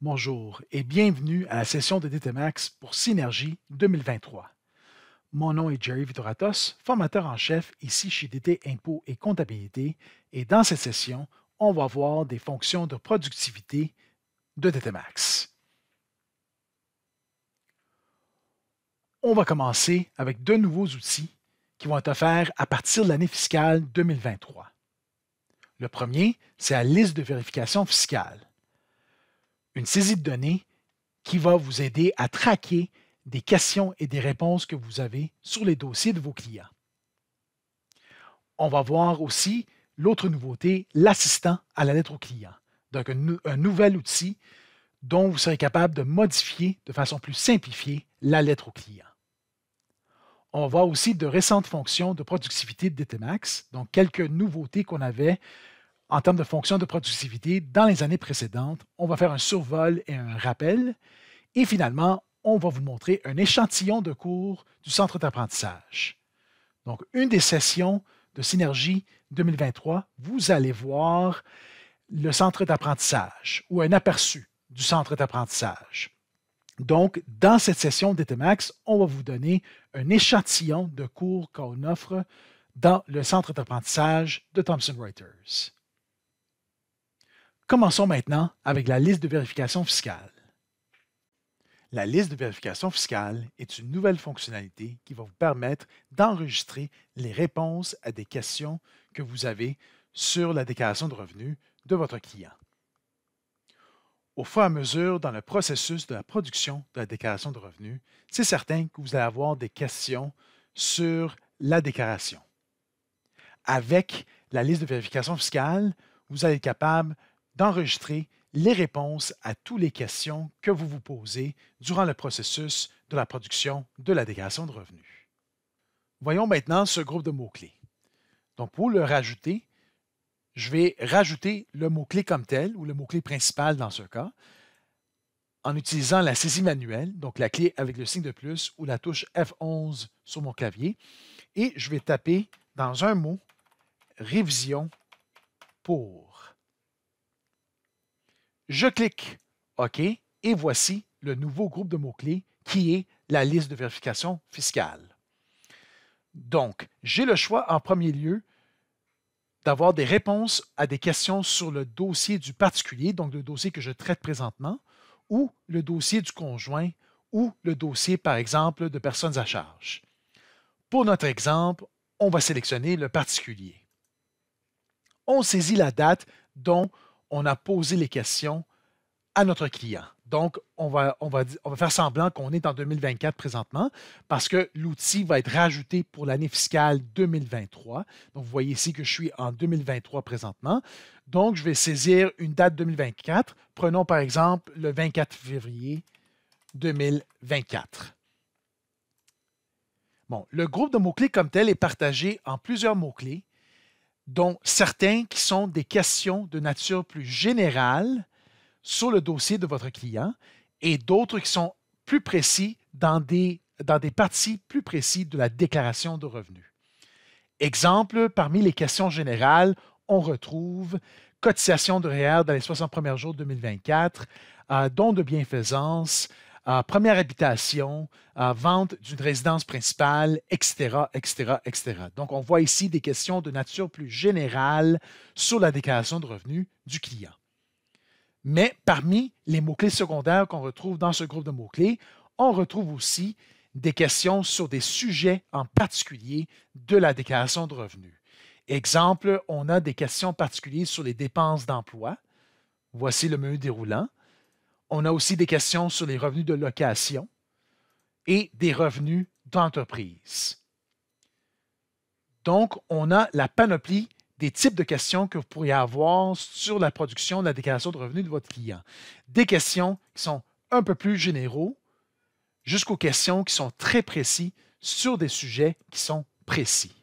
Bonjour et bienvenue à la session de DTMAX pour Synergie 2023. Mon nom est Jerry Vitoratos, formateur en chef ici chez DT Impôts et Comptabilité, et dans cette session, on va voir des fonctions de productivité de DTMAX. On va commencer avec deux nouveaux outils qui vont être offerts à partir de l'année fiscale 2023. Le premier, c'est la liste de vérification fiscale une saisie de données qui va vous aider à traquer des questions et des réponses que vous avez sur les dossiers de vos clients. On va voir aussi l'autre nouveauté, l'assistant à la lettre au client. Donc un, nouvel outil dont vous serez capable de modifier de façon plus simplifiée la lettre au client. On va aussi de récentes fonctions de productivité de DTMAX, donc quelques nouveautés qu'on avait en termes de fonction de productivité dans les années précédentes. On va faire un survol et un rappel. Et finalement, on va vous montrer un échantillon de cours du centre d'apprentissage. Donc, une des sessions de Synergie 2023, vous allez voir le centre d'apprentissage ou un aperçu du centre d'apprentissage. Donc, dans cette session d'ETMAX, on va vous donner un échantillon de cours qu'on offre dans le centre d'apprentissage de Thomson Reuters. Commençons maintenant avec la liste de vérification fiscale. La liste de vérification fiscale est une nouvelle fonctionnalité qui va vous permettre d'enregistrer les réponses à des questions que vous avez sur la déclaration de revenus de votre client. Au fur et à mesure dans le processus de la production de la déclaration de revenus, c'est certain que vous allez avoir des questions sur la déclaration. Avec la liste de vérification fiscale, vous allez être capable d'enregistrer les réponses à toutes les questions que vous vous posez durant le processus de la production de la déclaration de revenus. Voyons maintenant ce groupe de mots-clés. Donc, pour le rajouter, je vais rajouter le mot-clé comme tel ou le mot-clé principal dans ce cas en utilisant la saisie manuelle, donc la clé avec le signe de plus ou la touche F11 sur mon clavier. Et je vais taper dans un mot révision pour. Je clique OK et voici le nouveau groupe de mots-clés qui est la liste de vérification fiscale. Donc, j'ai le choix en premier lieu d'avoir des réponses à des questions sur le dossier du particulier, donc le dossier que je traite présentement, ou le dossier du conjoint, ou le dossier, par exemple, de personnes à charge. Pour notre exemple, on va sélectionner le particulier. On saisit la date dont on a posé les questions à notre client. Donc, on va, on va, on va faire semblant qu'on est en 2024 présentement parce que l'outil va être rajouté pour l'année fiscale 2023. Donc, vous voyez ici que je suis en 2023 présentement. Donc, je vais saisir une date 2024. Prenons par exemple le 24 février 2024. Bon, le groupe de mots-clés comme tel est partagé en plusieurs mots-clés dont certains qui sont des questions de nature plus générale sur le dossier de votre client et d'autres qui sont plus précis dans des, parties plus précises de la déclaration de revenus. Exemple, parmi les questions générales, on retrouve cotisation de REER e dans les 60 premiers jours 2024, euh, dons de bienfaisance, première habitation, vente d'une résidence principale, etc., etc., etc. Donc, on voit ici des questions de nature plus générale sur la déclaration de revenus du client. Mais parmi les mots-clés secondaires qu'on retrouve dans ce groupe de mots-clés, on retrouve aussi des questions sur des sujets en particulier de la déclaration de revenus. Exemple, on a des questions particulières sur les dépenses d'emploi. Voici le menu déroulant. On a aussi des questions sur les revenus de location et des revenus d'entreprise. Donc, on a la panoplie des types de questions que vous pourriez avoir sur la production de la déclaration de revenus de votre client. Des questions qui sont un peu plus généraux jusqu'aux questions qui sont très précises sur des sujets qui sont précis.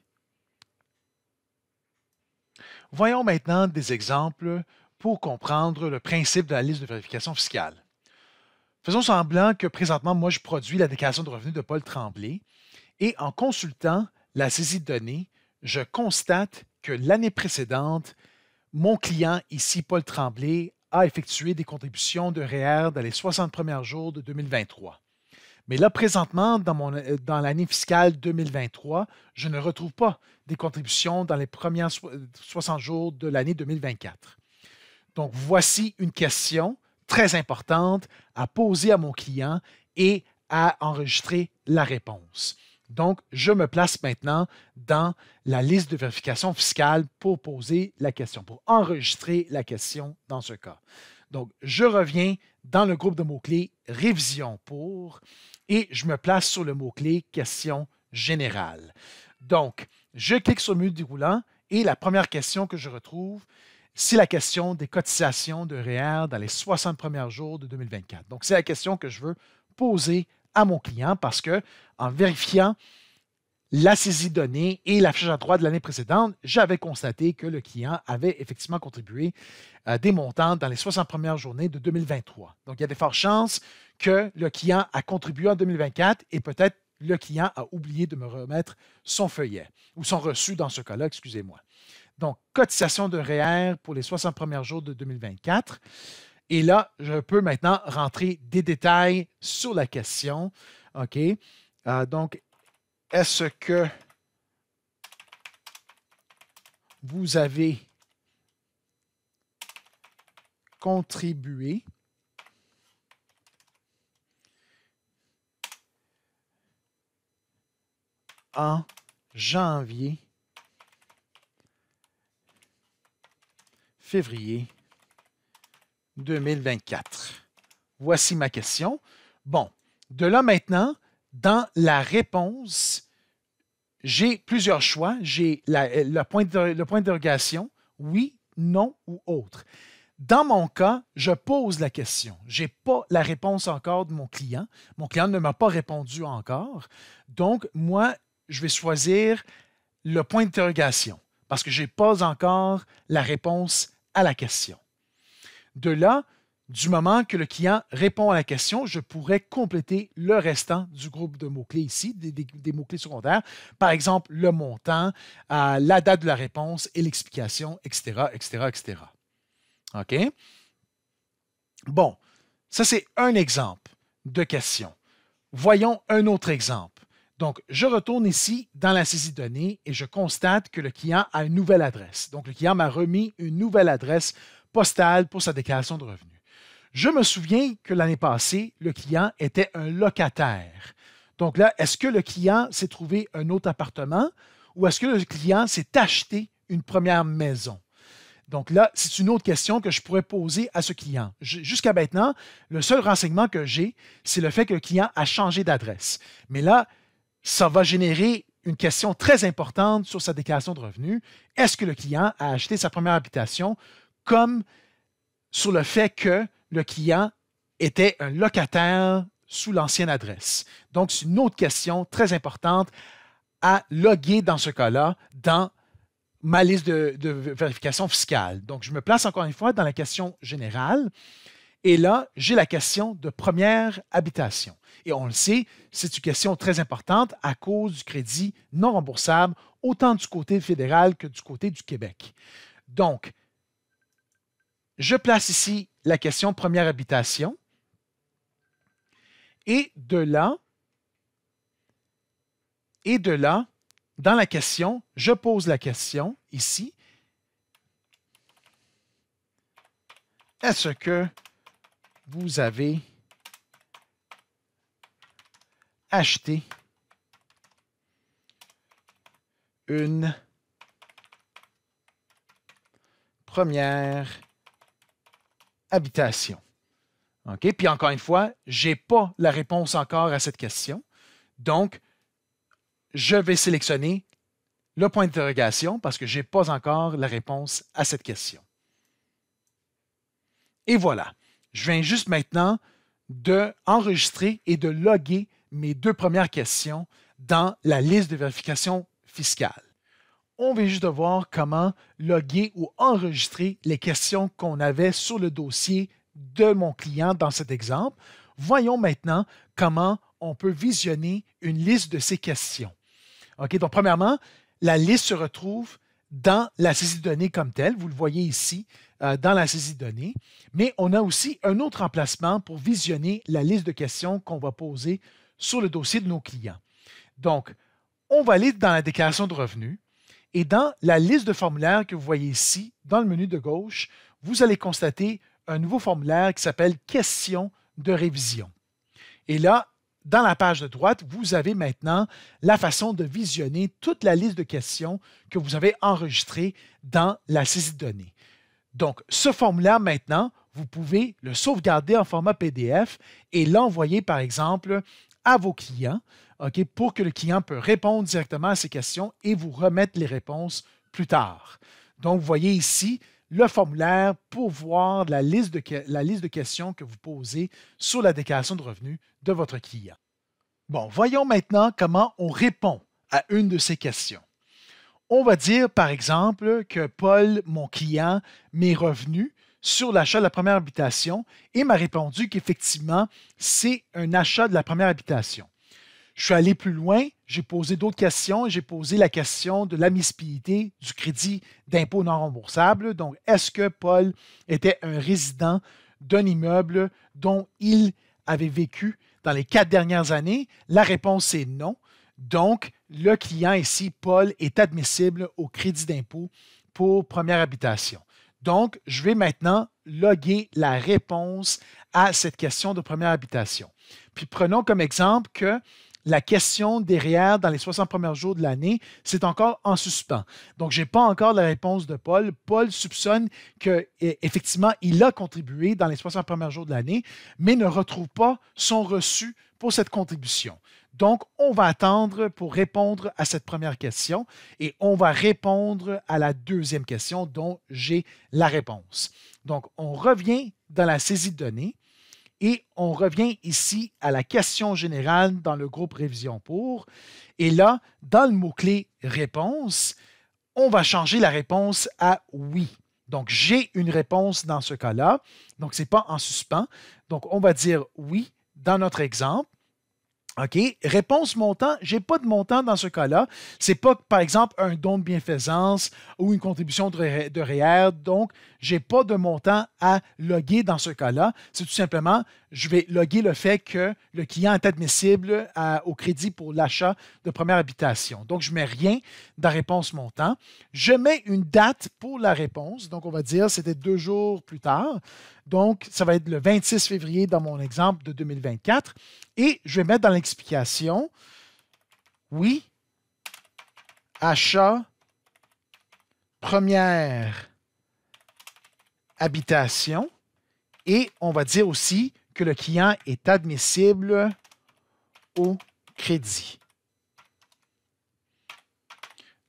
Voyons maintenant des exemples pour comprendre le principe de la liste de vérification fiscale. Faisons semblant que présentement, moi, je produis la déclaration de revenus de Paul Tremblay et en consultant la saisie de données, je constate que l'année précédente, mon client, ici Paul Tremblay, a effectué des contributions de REER e dans les 60 premiers jours de 2023. Mais là, présentement, dans, euh, dans l'année fiscale 2023, je ne retrouve pas des contributions dans les premiers 60 jours de l'année 2024. Donc, voici une question très importante à poser à mon client et à enregistrer la réponse. Donc, je me place maintenant dans la liste de vérification fiscale pour poser la question, pour enregistrer la question dans ce cas. Donc, je reviens dans le groupe de mots-clés révision pour et je me place sur le mot-clé question générale. Donc, je clique sur le menu déroulant et la première question que je retrouve, c'est la question des cotisations de REER e dans les 60 premiers jours de 2024. Donc, c'est la question que je veux poser à mon client parce que en vérifiant la saisie donnée et la fiche à droite de l'année précédente, j'avais constaté que le client avait effectivement contribué à euh, des montants dans les 60 premières journées de 2023. Donc, il y a des fortes chances que le client a contribué en 2024 et peut-être le client a oublié de me remettre son feuillet ou son reçu dans ce cas-là, excusez-moi. Donc, cotisation de REER e pour les 60 premiers jours de 2024. Et là, je peux maintenant rentrer des détails sur la question. OK. Euh, donc, est-ce que vous avez contribué en janvier février 2024. Voici ma question. Bon, de là maintenant, dans la réponse, j'ai plusieurs choix. J'ai le point d'interrogation, oui, non ou autre. Dans mon cas, je pose la question. Je n'ai pas la réponse encore de mon client. Mon client ne m'a pas répondu encore. Donc, moi, je vais choisir le point d'interrogation parce que je n'ai pas encore la réponse à la question. De là, du moment que le client répond à la question, je pourrais compléter le restant du groupe de mots-clés ici, des, mots-clés secondaires, par exemple le montant, euh, la date de la réponse et l'explication, etc., etc., etc. OK? Bon, ça c'est un exemple de question. Voyons un autre exemple. Donc, je retourne ici dans la saisie de et je constate que le client a une nouvelle adresse. Donc, le client m'a remis une nouvelle adresse postale pour sa déclaration de revenus. Je me souviens que l'année passée, le client était un locataire. Donc là, est-ce que le client s'est trouvé un autre appartement ou est-ce que le client s'est acheté une première maison? Donc là, c'est une autre question que je pourrais poser à ce client. Jusqu'à maintenant, le seul renseignement que j'ai, c'est le fait que le client a changé d'adresse. Mais là, ça va générer une question très importante sur sa déclaration de revenus. Est-ce que le client a acheté sa première habitation comme sur le fait que le client était un locataire sous l'ancienne adresse? Donc, c'est une autre question très importante à loguer dans ce cas-là dans ma liste de, de, vérification fiscale. Donc, je me place encore une fois dans la question générale. Et là, j'ai la question de première habitation. Et on le sait, c'est une question très importante à cause du crédit non remboursable, autant du côté fédéral que du côté du Québec. Donc, je place ici la question première habitation. Et de là, et de là, dans la question, je pose la question ici. Est-ce que vous avez acheté une première habitation. OK? Puis encore une fois, je n'ai pas la réponse encore à cette question. Donc, je vais sélectionner le point d'interrogation parce que je n'ai pas encore la réponse à cette question. Et voilà. Je viens juste maintenant de et de loguer mes deux premières questions dans la liste de vérification fiscale. On vient juste de voir comment loguer ou enregistrer les questions qu'on avait sur le dossier de mon client dans cet exemple. Voyons maintenant comment on peut visionner une liste de ces questions. OK, donc premièrement, la liste se retrouve dans la saisie de données comme telle. Vous le voyez ici euh, dans la saisie de données. Mais on a aussi un autre emplacement pour visionner la liste de questions qu'on va poser sur le dossier de nos clients. Donc, on va aller dans la déclaration de revenus et dans la liste de formulaires que vous voyez ici, dans le menu de gauche, vous allez constater un nouveau formulaire qui s'appelle Questions de révision. Et là, dans la page de droite, vous avez maintenant la façon de visionner toute la liste de questions que vous avez enregistrées dans la saisie de données. Donc, ce formulaire maintenant, vous pouvez le sauvegarder en format PDF et l'envoyer, par exemple, à vos clients pour que le client peut répondre directement à ces questions et vous remettre les réponses plus tard. Donc, vous voyez ici, le formulaire pour voir la liste, de, la liste de questions que vous posez sur la déclaration de revenus de votre client. Bon, voyons maintenant comment on répond à une de ces questions. On va dire, par exemple, que Paul, mon client, m'est revenu sur l'achat de la première habitation et m'a répondu qu'effectivement, c'est un achat de la première habitation. Je suis allé plus loin, j'ai posé d'autres questions, j'ai posé la question de l'admissibilité du crédit d'impôt non remboursable. Donc, est-ce que Paul était un résident d'un immeuble dont il avait vécu dans les quatre dernières années? La réponse est non. Donc, le client ici, Paul, est admissible au crédit d'impôt pour première habitation. Donc, je vais maintenant loguer la réponse à cette question de première habitation. Puis prenons comme exemple que la question derrière dans les 60 premiers jours de l'année, c'est encore en suspens. Donc, je n'ai pas encore la réponse de Paul. Paul soupçonne qu'effectivement, il a contribué dans les 60 premiers jours de l'année, mais ne retrouve pas son reçu pour cette contribution. Donc, on va attendre pour répondre à cette première question et on va répondre à la deuxième question dont j'ai la réponse. Donc, on revient dans la saisie de données et on revient ici à la question générale dans le groupe Révision pour. Et là, dans le mot-clé réponse, on va changer la réponse à oui. Donc, j'ai une réponse dans ce cas-là. Donc, ce n'est pas en suspens. Donc, on va dire oui dans notre exemple. OK. Réponse montant, je n'ai pas de montant dans ce cas-là. Ce n'est pas, par exemple, un don de bienfaisance ou une contribution de, de REER. Donc, je n'ai pas de montant à loguer dans ce cas-là. C'est tout simplement, je vais loguer le fait que le client est admissible au crédit pour l'achat de première habitation. Donc, je ne mets rien dans réponse montant. Je mets une date pour la réponse. Donc, on va dire c'était deux jours plus tard. Donc, ça va être le 26 février dans mon exemple de 2024. Et je vais mettre dans l'explication, oui, achat première habitation. Et on va dire aussi que le client est admissible au crédit.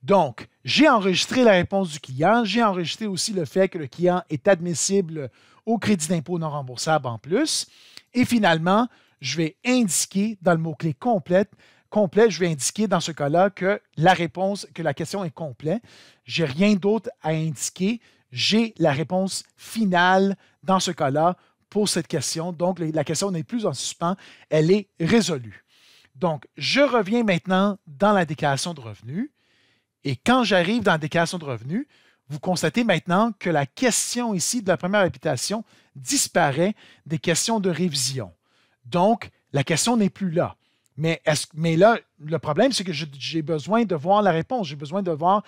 Donc, j'ai enregistré la réponse du client, j'ai enregistré aussi le fait que le client est admissible au crédit d'impôt non remboursable en plus. Et finalement, je vais indiquer dans le mot-clé complète, complet, je vais indiquer dans ce cas-là que la réponse, que la question est complète. J'ai rien d'autre à indiquer j'ai la réponse finale dans ce cas-là pour cette question. Donc, la question n'est plus en suspens, elle est résolue. Donc, je reviens maintenant dans la déclaration de revenus. Et quand j'arrive dans la déclaration de revenus, vous constatez maintenant que la question ici de la première habitation disparaît des questions de révision. Donc, la question n'est plus là. Mais, mais là, le problème, c'est que j'ai besoin de voir la réponse. J'ai besoin de voir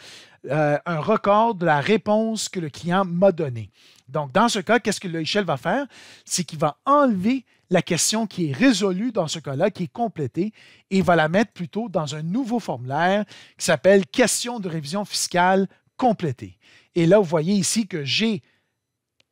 euh, un record de la réponse que le client m'a donnée. Donc, dans ce cas, qu'est-ce que l'échelle va faire? C'est qu'il va enlever la question qui est résolue dans ce cas-là, qui est complétée, et va la mettre plutôt dans un nouveau formulaire qui s'appelle Question de révision fiscale complétée. Et là, vous voyez ici que j'ai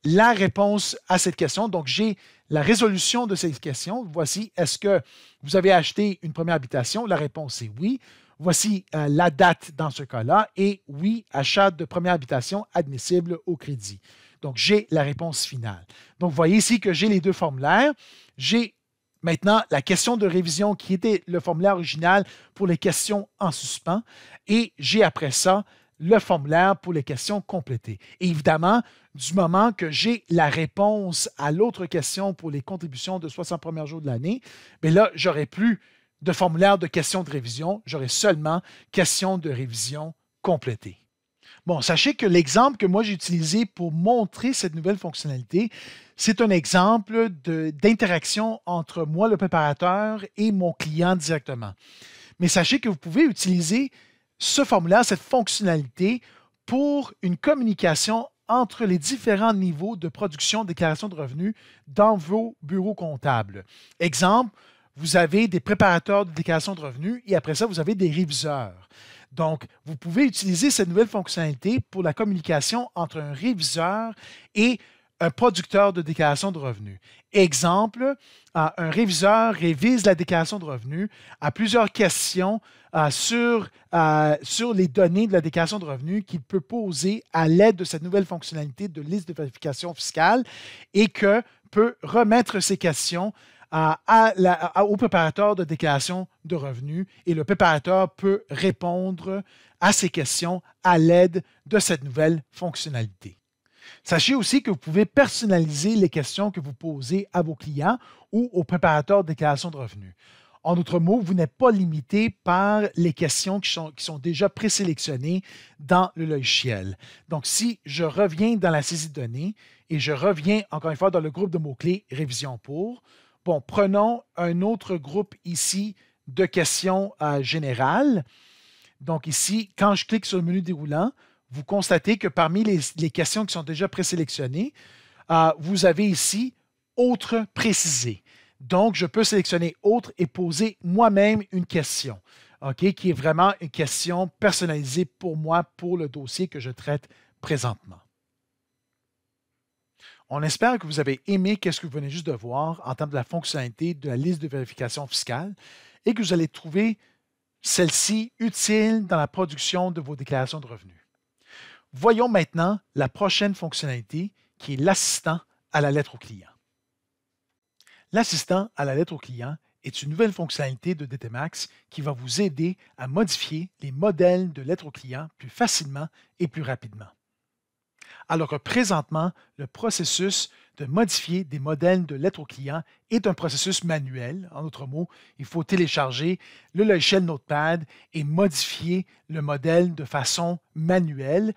la réponse à cette question. Donc, j'ai la résolution de cette question, Voici, est-ce que vous avez acheté une première habitation? La réponse est oui. Voici euh, la date dans ce cas-là et oui, achat de première habitation admissible au crédit. Donc, j'ai la réponse finale. Donc, vous voyez ici que j'ai les deux formulaires. J'ai maintenant la question de révision qui était le formulaire original pour les questions en suspens et j'ai après ça le formulaire pour les questions complétées. évidemment, du moment que j'ai la réponse à l'autre question pour les contributions de 60 premiers jours de l'année, mais ben là, j'aurai plus de formulaire de questions de révision, j'aurai seulement questions de révision complétées. Bon, sachez que l'exemple que moi j'ai utilisé pour montrer cette nouvelle fonctionnalité, c'est un exemple d'interaction entre moi, le préparateur, et mon client directement. Mais sachez que vous pouvez utiliser ce formulaire, cette fonctionnalité pour une communication entre les différents niveaux de production de déclaration de revenus dans vos bureaux comptables. Exemple, vous avez des préparateurs de déclaration de revenus et après ça, vous avez des réviseurs. Donc, vous pouvez utiliser cette nouvelle fonctionnalité pour la communication entre un réviseur et un producteur de déclaration de revenus. Exemple, ah, un réviseur révise la déclaration de revenus à plusieurs questions euh, euh, sur, les données de la déclaration de revenus qu'il peut poser à l'aide de cette nouvelle fonctionnalité de liste de vérification fiscale et que peut remettre ces questions euh, au préparateur de déclaration de revenus et le préparateur peut répondre à ces questions à l'aide de cette nouvelle fonctionnalité. Sachez aussi que vous pouvez personnaliser les questions que vous posez à vos clients ou au préparateur de déclaration de revenus. En d'autres mots, vous n'êtes pas limité par les questions qui sont, déjà présélectionnées dans le logiciel. Donc, si je reviens dans la saisie de données et je reviens encore une fois dans le groupe de mots-clés révision pour, bon, prenons un autre groupe ici de questions euh, générales. Donc ici, quand je clique sur le menu déroulant, vous constatez que parmi les, questions qui sont déjà présélectionnées, euh, vous avez ici « Autres précisé. Donc, je peux sélectionner autre et poser moi-même une question, qui est vraiment une question personnalisée pour moi, pour le dossier que je traite présentement. On espère que vous avez aimé ce que vous venez juste de voir en termes de la fonctionnalité de la liste de vérification fiscale et que vous allez trouver celle-ci utile dans la production de vos déclarations de revenus. Voyons maintenant la prochaine fonctionnalité qui est l'assistant à la lettre au client. L'assistant à la lettre au client est une nouvelle fonctionnalité de DTMAX qui va vous aider à modifier les modèles de lettres au client plus facilement et plus rapidement. Alors que présentement, le processus de modifier des modèles de lettres au client est un processus manuel. En d'autres mots, il faut télécharger le logiciel Notepad et modifier le modèle de façon manuelle.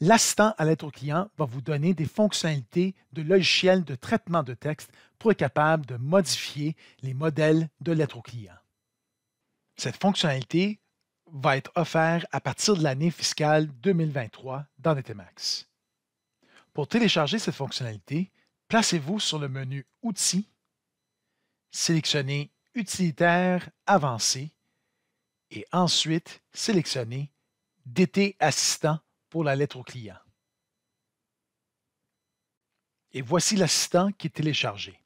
L'assistant à lettre au client va vous donner des fonctionnalités de logiciel de traitement de texte pour être capable de modifier les modèles de lettre au client. Cette fonctionnalité va être offerte à partir de l'année fiscale 2023 dans DTMAX. Pour télécharger cette fonctionnalité, placez-vous sur le menu Outils, sélectionnez Utilitaire avancé et ensuite sélectionnez DT Assistant pour la lettre au client. Et voici l'assistant qui est téléchargé.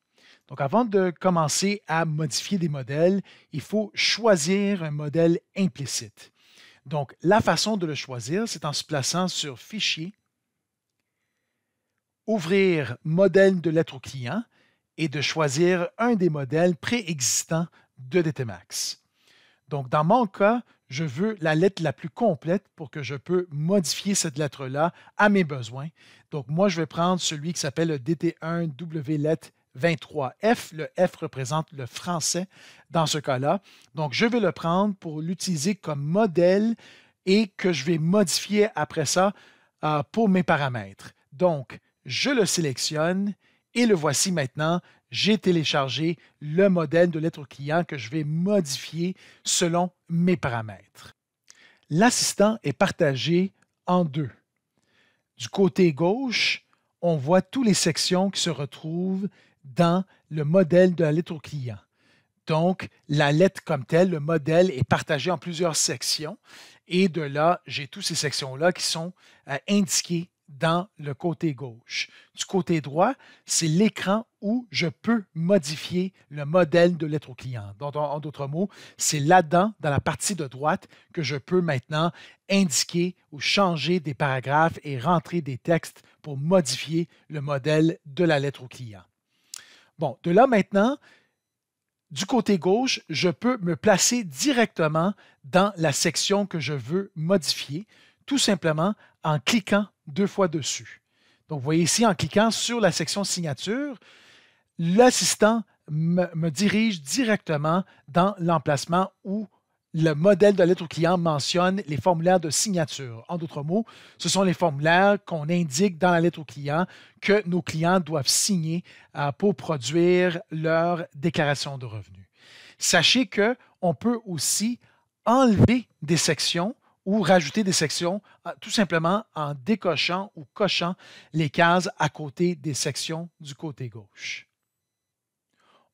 Donc avant de commencer à modifier des modèles, il faut choisir un modèle implicite. Donc la façon de le choisir, c'est en se plaçant sur Fichier, Ouvrir Modèle de lettre au client et de choisir un des modèles préexistants de DTMAX. Donc dans mon cas, je veux la lettre la plus complète pour que je peux modifier cette lettre-là à mes besoins. Donc, moi, je vais prendre celui qui s'appelle le dt 1 wlet 23F. Le F représente le français dans ce cas-là. Donc, je vais le prendre pour l'utiliser comme modèle et que je vais modifier après ça euh, pour mes paramètres. Donc, je le sélectionne et le voici maintenant, j'ai téléchargé le modèle de lettre client que je vais modifier selon mes paramètres. L'assistant est partagé en deux. Du côté gauche, on voit toutes les sections qui se retrouvent dans le modèle de la lettre client. Donc, la lettre comme telle, le modèle est partagé en plusieurs sections et de là, j'ai toutes ces sections-là qui sont euh, indiquées dans le côté gauche. Du côté droit, c'est l'écran où je peux modifier le modèle de lettre au client. en, d'autres mots, c'est là-dedans, dans la partie de droite, que je peux maintenant indiquer ou changer des paragraphes et rentrer des textes pour modifier le modèle de la lettre au client. Bon, de là maintenant, du côté gauche, je peux me placer directement dans la section que je veux modifier, tout simplement en cliquant deux fois dessus. Donc, vous voyez ici, en cliquant sur la section signature, l'assistant me, dirige directement dans l'emplacement où le modèle de lettre au client mentionne les formulaires de signature. En d'autres mots, ce sont les formulaires qu'on indique dans la lettre au client que nos clients doivent signer euh, pour produire leur déclaration de revenus. Sachez qu'on peut aussi enlever des sections ou rajouter des sections euh, tout simplement en décochant ou cochant les cases à côté des sections du côté gauche.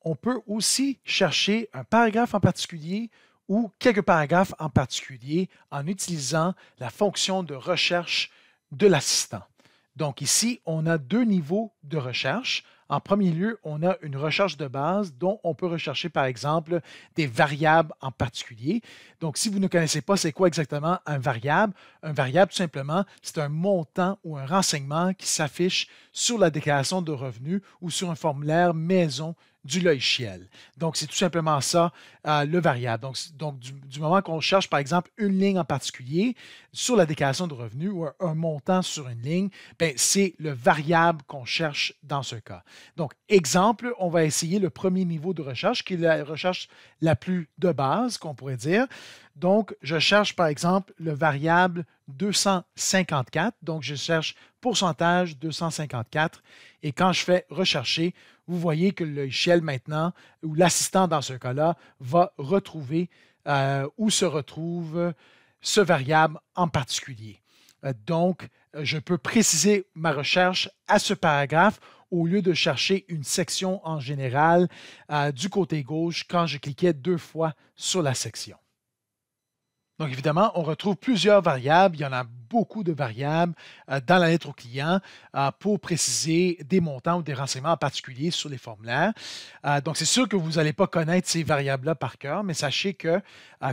On peut aussi chercher un paragraphe en particulier ou quelques paragraphes en particulier en utilisant la fonction de recherche de l'assistant. Donc ici, on a deux niveaux de recherche, en premier lieu, on a une recherche de base dont on peut rechercher, par exemple, des variables en particulier. Donc, si vous ne connaissez pas c'est quoi exactement un variable, un variable, tout simplement, c'est un montant ou un renseignement qui s'affiche sur la déclaration de revenus ou sur un formulaire maison du logiciel. Donc, c'est tout simplement ça, euh, le variable. Donc, donc du, moment qu'on cherche, par exemple, une ligne en particulier sur la déclaration de revenus ou un, montant sur une ligne, ben, c'est le variable qu'on cherche dans ce cas. Donc, exemple, on va essayer le premier niveau de recherche, qui est la recherche la plus de base, qu'on pourrait dire. Donc, je cherche, par exemple, le variable 254. Donc, je cherche pourcentage 254. Et quand je fais rechercher, vous voyez que le shell maintenant, ou l'assistant dans ce cas-là, va retrouver euh, où se retrouve ce variable en particulier. Euh, donc, je peux préciser ma recherche à ce paragraphe au lieu de chercher une section en général euh, du côté gauche quand je cliquais deux fois sur la section. Donc, évidemment, on retrouve plusieurs variables. Il y en a beaucoup de variables euh, dans la lettre au client euh, pour préciser des montants ou des renseignements en particulier sur les formulaires. Euh, donc, c'est sûr que vous n'allez pas connaître ces variables-là par cœur, mais sachez que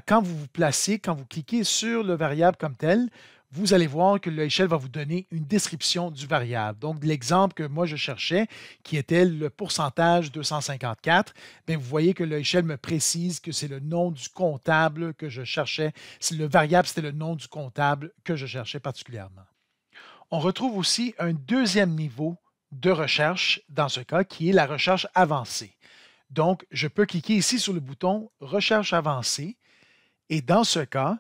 quand vous vous placez, quand vous cliquez sur le variable comme tel, vous allez voir que l'échelle va vous donner une description du variable. Donc, l'exemple que moi je cherchais, qui était le pourcentage 254, mais ben, vous voyez que l'échelle me précise que c'est le nom du comptable que je cherchais. Si Le variable, c'était le nom du comptable que je cherchais particulièrement. On retrouve aussi un deuxième niveau de recherche dans ce cas, qui est la recherche avancée. Donc, je peux cliquer ici sur le bouton Recherche avancée. Et dans ce cas,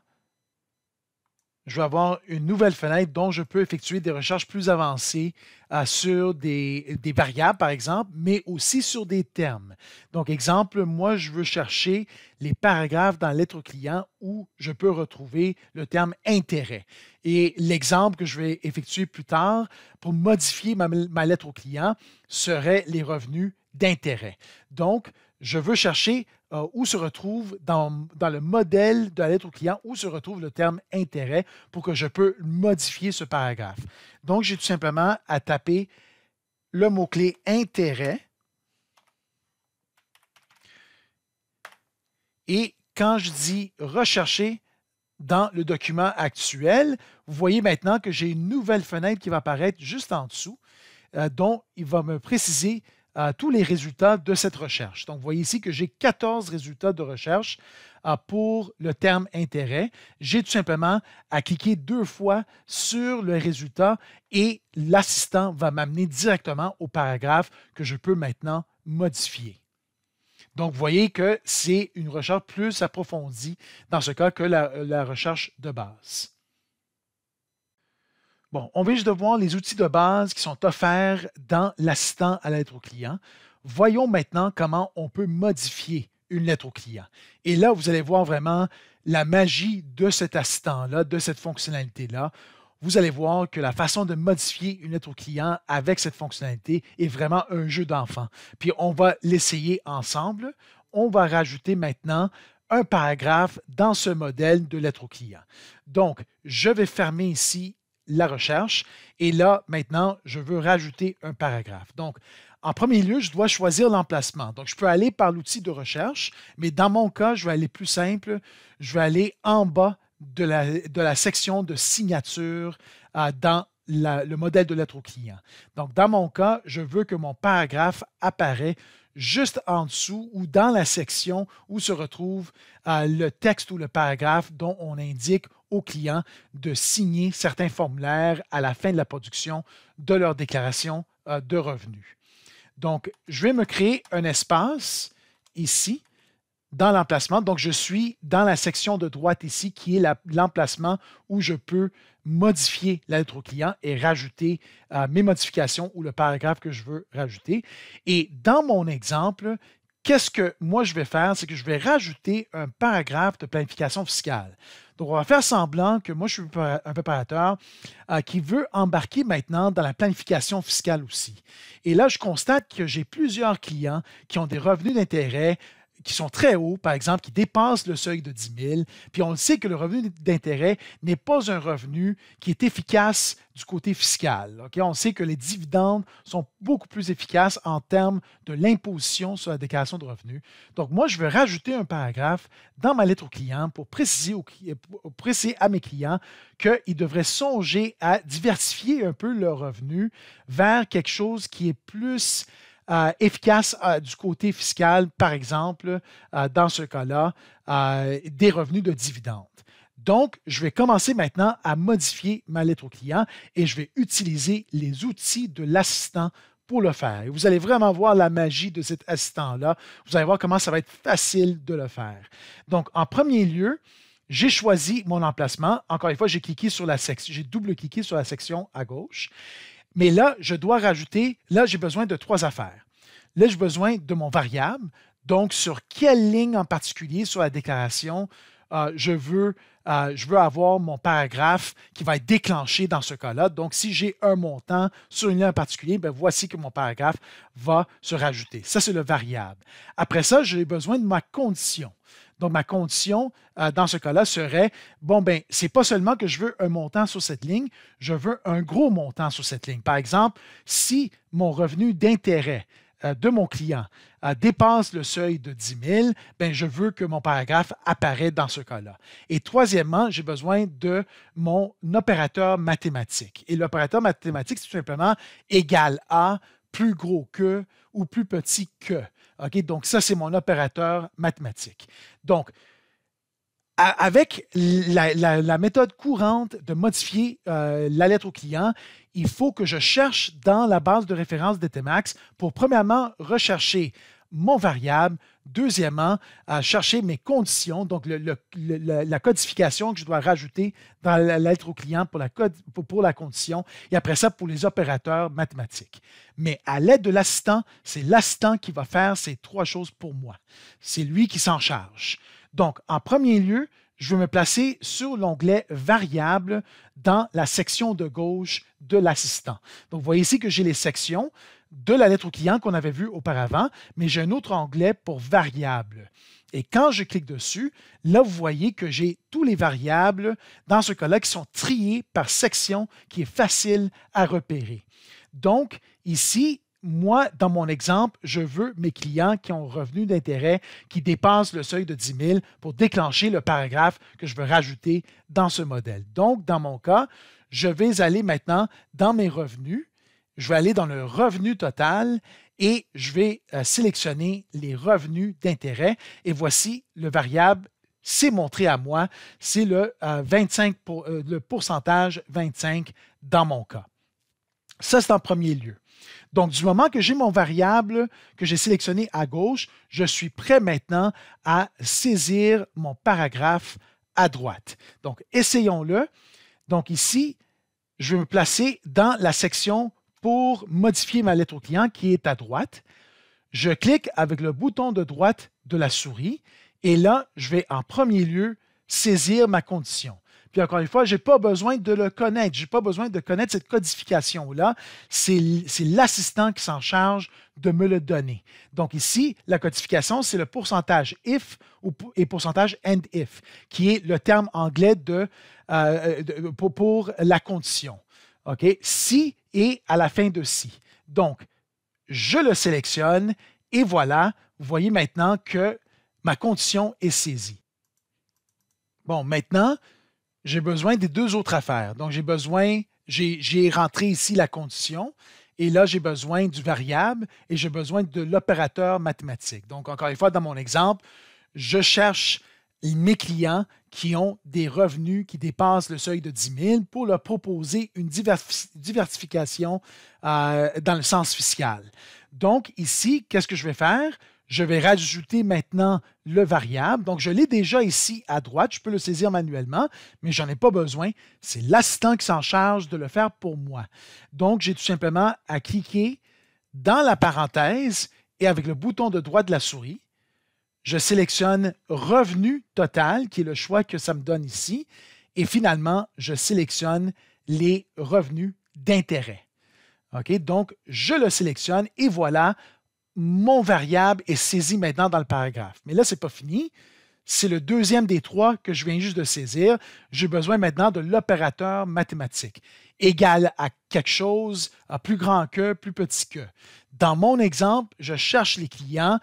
je vais avoir une nouvelle fenêtre dont je peux effectuer des recherches plus avancées euh, sur des, variables, par exemple, mais aussi sur des termes. Donc, exemple, moi, je veux chercher les paragraphes dans lettre client où je peux retrouver le terme intérêt. Et l'exemple que je vais effectuer plus tard pour modifier ma, ma lettre au client serait les revenus d'intérêt. Donc, je veux chercher euh, où se retrouve dans, le modèle de la lettre au client, où se retrouve le terme intérêt pour que je peux modifier ce paragraphe. Donc, j'ai tout simplement à taper le mot-clé intérêt. Et quand je dis rechercher dans le document actuel, vous voyez maintenant que j'ai une nouvelle fenêtre qui va apparaître juste en dessous, euh, dont il va me préciser tous les résultats de cette recherche. Donc, vous voyez ici que j'ai 14 résultats de recherche euh, pour le terme intérêt. J'ai tout simplement à cliquer deux fois sur le résultat et l'assistant va m'amener directement au paragraphe que je peux maintenant modifier. Donc, vous voyez que c'est une recherche plus approfondie dans ce cas que la euh, recherche de base. Bon, on vient juste de voir les outils de base qui sont offerts dans l'assistant à la lettre au client. Voyons maintenant comment on peut modifier une lettre au client. Et là, vous allez voir vraiment la magie de cet assistant-là, de cette fonctionnalité-là. Vous allez voir que la façon de modifier une lettre au client avec cette fonctionnalité est vraiment un jeu d'enfant. Puis on va l'essayer ensemble. On va rajouter maintenant un paragraphe dans ce modèle de lettre au client. Donc, je vais fermer ici la recherche. Et là, maintenant, je veux rajouter un paragraphe. Donc, en premier lieu, je dois choisir l'emplacement. Donc, je peux aller par l'outil de recherche, mais dans mon cas, je vais aller plus simple. Je vais aller en bas de la, de la section de signature euh, dans le modèle de lettre au client. Donc, dans mon cas, je veux que mon paragraphe apparaît juste en dessous ou dans la section où se retrouve euh, le texte ou le paragraphe dont on indique clients de signer certains formulaires à la fin de la production de leur déclaration euh, de revenus. Donc, je vais me créer un espace ici dans l'emplacement. Donc, je suis dans la section de droite ici qui est l'emplacement où je peux modifier la lettre au client et rajouter euh, mes modifications ou le paragraphe que je veux rajouter. Et dans mon exemple, Qu'est-ce que moi je vais faire? C'est que je vais rajouter un paragraphe de planification fiscale. Donc, on va faire semblant que moi, je suis un préparateur euh, qui veut embarquer maintenant dans la planification fiscale aussi. Et là, je constate que j'ai plusieurs clients qui ont des revenus d'intérêt qui sont très hauts, par exemple, qui dépassent le seuil de 10 000. Puis on sait que le revenu d'intérêt n'est pas un revenu qui est efficace du côté fiscal. On sait que les dividendes sont beaucoup plus efficaces en termes de l'imposition sur la déclaration de revenus. Donc moi, je veux rajouter un paragraphe dans ma lettre aux clients pour préciser au pour préciser, à mes clients qu'ils devraient songer à diversifier un peu leur revenu vers quelque chose qui est plus euh, efficace euh, du côté fiscal, par exemple, euh, dans ce cas-là, des revenus de dividendes. Donc, je vais commencer maintenant à modifier ma lettre au client et je vais utiliser les outils de l'assistant pour le faire. vous allez vraiment voir la magie de cet assistant-là. Vous allez voir comment ça va être facile de le faire. Donc, en premier lieu, j'ai choisi mon emplacement. Encore une fois, j'ai cliqué sur la section, j'ai double-cliqué sur la section à gauche mais là, je dois rajouter, là, j'ai besoin de trois affaires. Là, j'ai besoin de mon variable. Donc, sur quelle ligne en particulier sur la déclaration euh, je, veux, euh, je veux avoir mon paragraphe qui va être déclenché dans ce cas-là. Donc, si j'ai un montant sur une ligne en particulier, ben, voici que mon paragraphe va se rajouter. Ça, c'est le variable. Après ça, j'ai besoin de ma condition. Donc, ma condition euh, dans ce cas-là serait bon, ben, c'est pas seulement que je veux un montant sur cette ligne, je veux un gros montant sur cette ligne. Par exemple, si mon revenu d'intérêt euh, de mon client euh, dépasse le seuil de 10 000, ben, je veux que mon paragraphe apparaisse dans ce cas-là. Et troisièmement, j'ai besoin de mon opérateur mathématique. Et l'opérateur mathématique, c'est tout simplement égal à plus gros que ou plus petit que donc ça, c'est mon opérateur mathématique. Donc, avec la, méthode courante de modifier euh, la lettre au client, il faut que je cherche dans la base de référence d'ETMAX pour, premièrement, rechercher mon variable, Deuxièmement, à chercher mes conditions, donc la codification que je dois rajouter dans la lettre au client pour la, pour la condition et après ça pour les opérateurs mathématiques. Mais à l'aide de l'assistant, c'est l'assistant qui va faire ces trois choses pour moi. C'est lui qui s'en charge. Donc, en premier lieu, je vais me placer sur l'onglet Variables dans la section de gauche de l'assistant. Donc, vous voyez ici que j'ai les sections de la lettre au client qu'on avait vue auparavant, mais j'ai un autre onglet pour variables. Et quand je clique dessus, là, vous voyez que j'ai tous les variables, dans ce cas-là, qui sont triées par section, qui est facile à repérer. Donc, ici, moi, dans mon exemple, je veux mes clients qui ont revenu d'intérêt qui dépassent le seuil de 10 000 pour déclencher le paragraphe que je veux rajouter dans ce modèle. Donc, dans mon cas, je vais aller maintenant dans mes revenus je vais aller dans le revenu total et je vais euh, sélectionner les revenus d'intérêt. Et voici le variable c'est montré à moi, c'est le, 25 euh, euh, le pourcentage 25 dans mon cas. Ça, c'est en premier lieu. Donc, du moment que j'ai mon variable que j'ai sélectionné à gauche, je suis prêt maintenant à saisir mon paragraphe à droite. Donc, essayons-le. Donc, ici, je vais me placer dans la section pour modifier ma lettre au client qui est à droite. Je clique avec le bouton de droite de la souris et là, je vais en premier lieu saisir ma condition. Puis encore une fois, je n'ai pas besoin de le connaître. Je n'ai pas besoin de connaître cette codification-là. C'est l'assistant qui s'en charge de me le donner. Donc ici, la codification, c'est le pourcentage if et pourcentage and if, qui est le terme anglais de, euh, euh, pour, pour, la condition. OK? Si et à la fin de si ». Donc, je le sélectionne et voilà, vous voyez maintenant que ma condition est saisie. Bon, maintenant, j'ai besoin des deux autres affaires. Donc, j'ai besoin, j'ai rentré ici la condition et là, j'ai besoin du variable et j'ai besoin de l'opérateur mathématique. Donc, encore une fois, dans mon exemple, je cherche mes clients qui ont des revenus qui dépassent le seuil de 10 000 pour leur proposer une diversification euh, dans le sens fiscal. Donc ici, qu'est-ce que je vais faire? Je vais rajouter maintenant le variable. Donc, je l'ai déjà ici à droite. Je peux le saisir manuellement, mais je n'en ai pas besoin. C'est l'assistant qui s'en charge de le faire pour moi. Donc, j'ai tout simplement à cliquer dans la parenthèse et avec le bouton de droite de la souris, je sélectionne revenu total, qui est le choix que ça me donne ici. Et finalement, je sélectionne les revenus d'intérêt. Ok, Donc, je le sélectionne et voilà, mon variable est saisie maintenant dans le paragraphe. Mais là, ce n'est pas fini. C'est le deuxième des trois que je viens juste de saisir. J'ai besoin maintenant de l'opérateur mathématique, égal à quelque chose, à plus grand que, plus petit que. Dans mon exemple, je cherche les clients,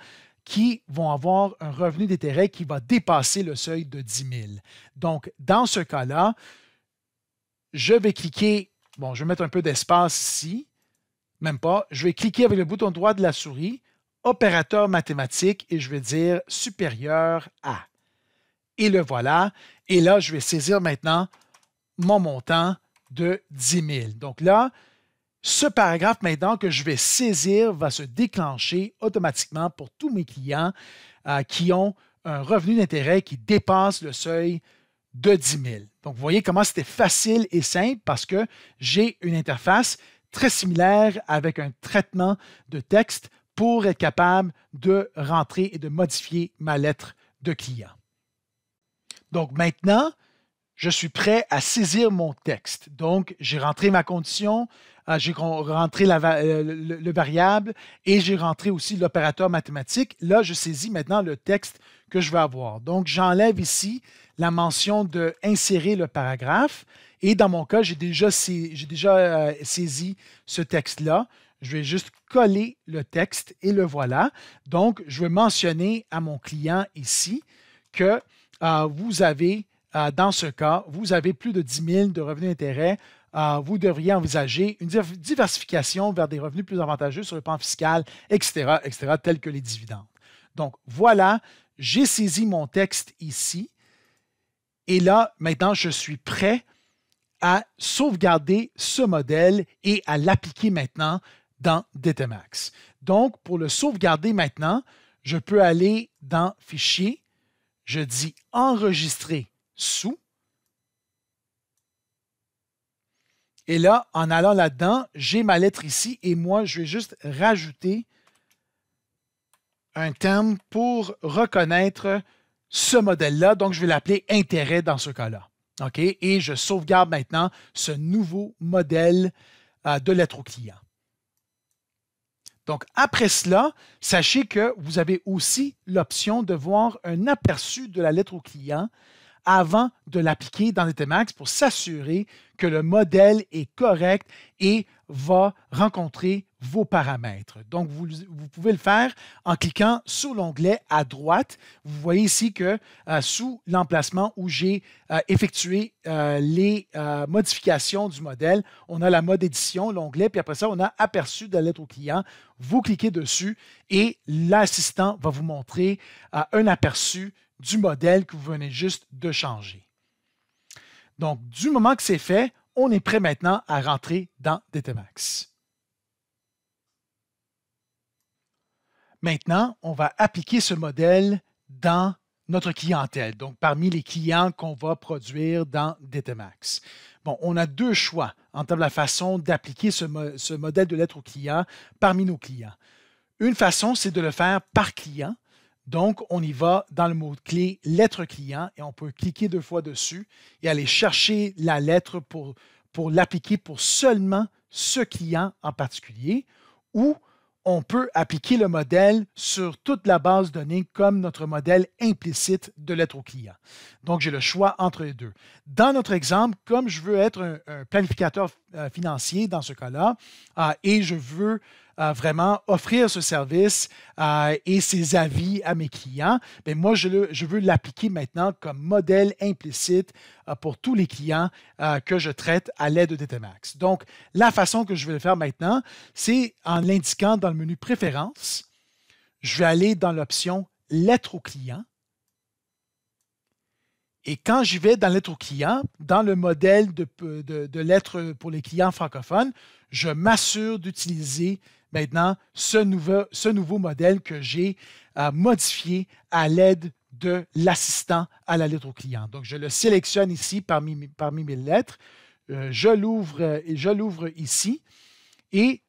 qui vont avoir un revenu d'intérêt qui va dépasser le seuil de 10 000. Donc, dans ce cas-là, je vais cliquer, bon, je vais mettre un peu d'espace ici, même pas, je vais cliquer avec le bouton droit de la souris, opérateur mathématique, et je vais dire supérieur à. Et le voilà. Et là, je vais saisir maintenant mon montant de 10 000. Donc là, ce paragraphe maintenant que je vais saisir va se déclencher automatiquement pour tous mes clients euh, qui ont un revenu d'intérêt qui dépasse le seuil de 10 000. Donc, vous voyez comment c'était facile et simple parce que j'ai une interface très similaire avec un traitement de texte pour être capable de rentrer et de modifier ma lettre de client. Donc maintenant, je suis prêt à saisir mon texte. Donc, j'ai rentré ma condition, ah, j'ai rentré la, euh, le, variable et j'ai rentré aussi l'opérateur mathématique. Là, je saisis maintenant le texte que je veux avoir. Donc, j'enlève ici la mention de insérer le paragraphe. Et dans mon cas, j'ai déjà, euh, saisi, ce texte-là. Je vais juste coller le texte et le voilà. Donc, je vais mentionner à mon client ici que euh, vous avez, dans ce cas, vous avez plus de 10 000 de revenus d'intérêt euh, vous devriez envisager une diversification vers des revenus plus avantageux sur le plan fiscal, etc., etc., tels que les dividendes. Donc voilà, j'ai saisi mon texte ici. Et là, maintenant, je suis prêt à sauvegarder ce modèle et à l'appliquer maintenant dans DTMAX. Donc, pour le sauvegarder maintenant, je peux aller dans Fichier, je dis Enregistrer sous, Et là, en allant là-dedans, j'ai ma lettre ici et moi, je vais juste rajouter un terme pour reconnaître ce modèle-là. Donc, je vais l'appeler intérêt dans ce cas-là. OK? Et je sauvegarde maintenant ce nouveau modèle euh, de lettre au client. Donc, après cela, sachez que vous avez aussi l'option de voir un aperçu de la lettre au client avant de l'appliquer dans les pour s'assurer que le modèle est correct et va rencontrer vos paramètres. Donc, vous, pouvez le faire en cliquant sur l'onglet à droite. Vous voyez ici que euh, sous l'emplacement où j'ai euh, effectué euh, les modifications du modèle, on a la mode édition, l'onglet, puis après ça, on a aperçu de la lettre au client. Vous cliquez dessus et l'assistant va vous montrer un aperçu du modèle que vous venez juste de changer. Donc, du moment que c'est fait, on est prêt maintenant à rentrer dans DTMax. Maintenant, on va appliquer ce modèle dans notre clientèle, donc parmi les clients qu'on va produire dans DTMax. Bon, on a deux choix en termes de la façon d'appliquer ce, modèle de lettre au clients parmi nos clients. Une façon, c'est de le faire par client. Donc, on y va dans le mot-clé lettre client et on peut cliquer deux fois dessus et aller chercher la lettre pour, pour l'appliquer pour seulement ce client en particulier ou on peut appliquer le modèle sur toute la base donnée comme notre modèle implicite de lettre au client. Donc, j'ai le choix entre les deux. Dans notre exemple, comme je veux être un, planificateur euh, financier dans ce cas-là ah, et je veux vraiment offrir ce service et ses avis à mes clients, mais moi, je, veux l'appliquer maintenant comme modèle implicite euh, pour tous les clients euh, que je traite à l'aide de DTMAX. Donc, la façon que je vais le faire maintenant, c'est en l'indiquant dans le menu Préférences. Je vais aller dans l'option Lettre aux clients. Et quand j'y vais dans lettre au clients, dans le modèle de, de, de lettre pour les clients francophones, je m'assure d'utiliser maintenant ce, nouveau, modèle que j'ai euh, modifié à l'aide de l'assistant à la lettre au client. Donc, je le sélectionne ici parmi, parmi mes lettres. Euh, je l'ouvre ici et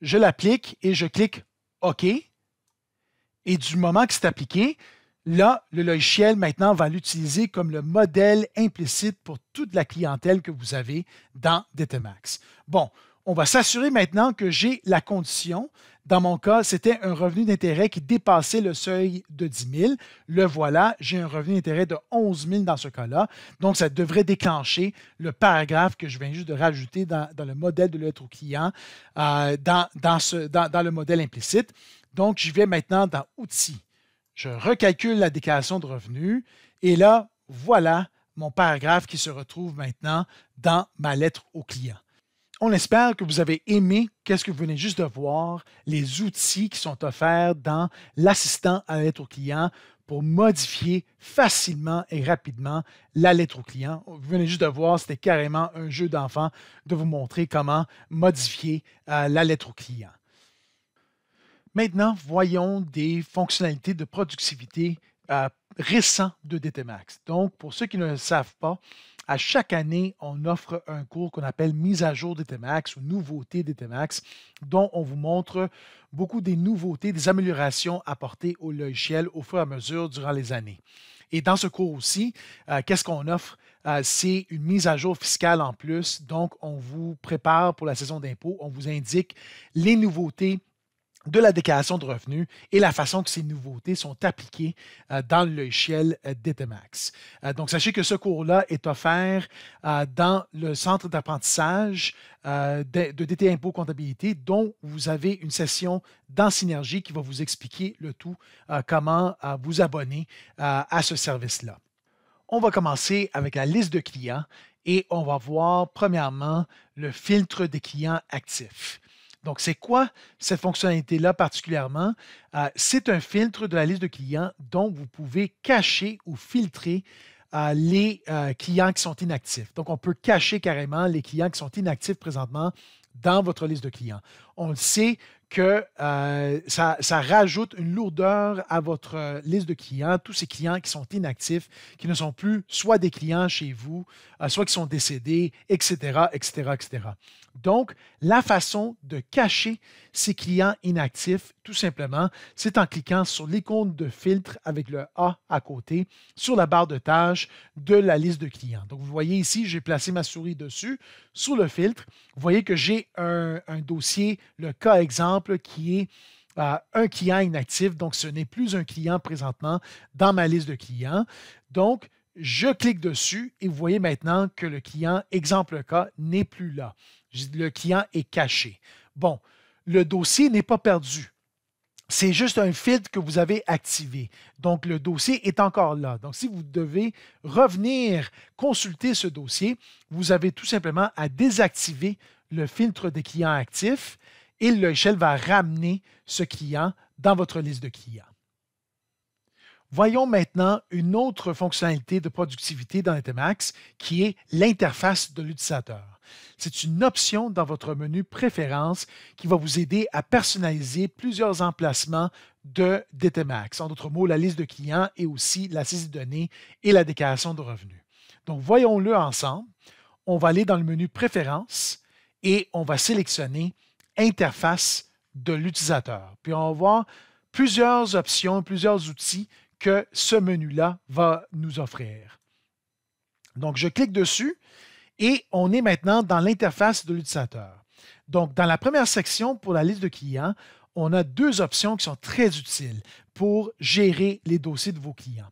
je l'applique et je clique OK. Et du moment que c'est appliqué, là, le logiciel maintenant va l'utiliser comme le modèle implicite pour toute la clientèle que vous avez dans DTMAX. Bon, on va s'assurer maintenant que j'ai la condition. Dans mon cas, c'était un revenu d'intérêt qui dépassait le seuil de 10 000. Le voilà, j'ai un revenu d'intérêt de 11 000 dans ce cas-là. Donc, ça devrait déclencher le paragraphe que je viens juste de rajouter dans, le modèle de lettre au client, euh, dans, le modèle implicite. Donc, je vais maintenant dans Outils. Je recalcule la déclaration de revenus et là, voilà mon paragraphe qui se retrouve maintenant dans ma lettre au client. On espère que vous avez aimé qu'est-ce que vous venez juste de voir, les outils qui sont offerts dans l'assistant à la lettre au client pour modifier facilement et rapidement la lettre au client. Vous venez juste de voir, c'était carrément un jeu d'enfant de vous montrer comment modifier euh, la lettre au client. Maintenant, voyons des fonctionnalités de productivité euh, récentes de DTMax. Donc, pour ceux qui ne le savent pas, à chaque année, on offre un cours qu'on appelle Mise à jour des ou Nouveautés des dont on vous montre beaucoup des nouveautés, des améliorations apportées au logiciel au fur et à mesure durant les années. Et dans ce cours aussi, euh, qu'est-ce qu'on offre? Euh, c'est une mise à jour fiscale en plus. Donc, on vous prépare pour la saison d'impôt. On vous indique les nouveautés de la déclaration de revenus et la façon que ces nouveautés sont appliquées euh, dans le logiciel euh, DTMAX. Euh, donc, sachez que ce cours-là est offert dans le centre d'apprentissage de, de, DT Impôt Comptabilité, dont vous avez une session dans Synergie qui va vous expliquer le tout, comment vous abonner à ce service-là. On va commencer avec la liste de clients et on va voir premièrement le filtre des clients actifs. Donc, c'est quoi cette fonctionnalité-là particulièrement? Euh, c'est un filtre de la liste de clients dont vous pouvez cacher ou filtrer euh, les euh, clients qui sont inactifs. Donc, on peut cacher carrément les clients qui sont inactifs présentement dans votre liste de clients. On le sait, que euh, ça, rajoute une lourdeur à votre euh, liste de clients, tous ces clients qui sont inactifs, qui ne sont plus soit des clients chez vous, euh, soit qui sont décédés, etc., etc., etc. Donc, la façon de cacher ces clients inactifs, tout simplement. C'est en cliquant sur l'icône de filtre avec le A à côté sur la barre de tâches de la liste de clients. Donc, vous voyez ici, j'ai placé ma souris dessus, sous le filtre. Vous voyez que j'ai un dossier, le cas exemple, qui est euh, un client inactif, donc ce n'est plus un client présentement dans ma liste de clients. Donc, je clique dessus et vous voyez maintenant que le client, exemple cas, n'est plus là. Le client est caché. Bon, le dossier n'est pas perdu. C'est juste un filtre que vous avez activé. Donc, le dossier est encore là. Donc, si vous devez revenir consulter ce dossier, vous avez tout simplement à désactiver le filtre des clients actifs et le va ramener ce client dans votre liste de clients. Voyons maintenant une autre fonctionnalité de productivité dans Netemax qui est l'interface de l'utilisateur. C'est une option dans votre menu Préférences qui va vous aider à personnaliser plusieurs emplacements de DTMAX. En d'autres mots, la liste de clients et aussi la saisie de données et la déclaration de revenus. Donc, voyons-le ensemble. On va aller dans le menu Préférences et on va sélectionner Interface de l'utilisateur. Puis on va voir plusieurs options, plusieurs outils que ce menu-là va nous offrir. Donc, je clique dessus et on est maintenant dans l'interface de l'utilisateur. Donc, dans la première section pour la liste de clients, on a deux options qui sont très utiles pour gérer les dossiers de vos clients.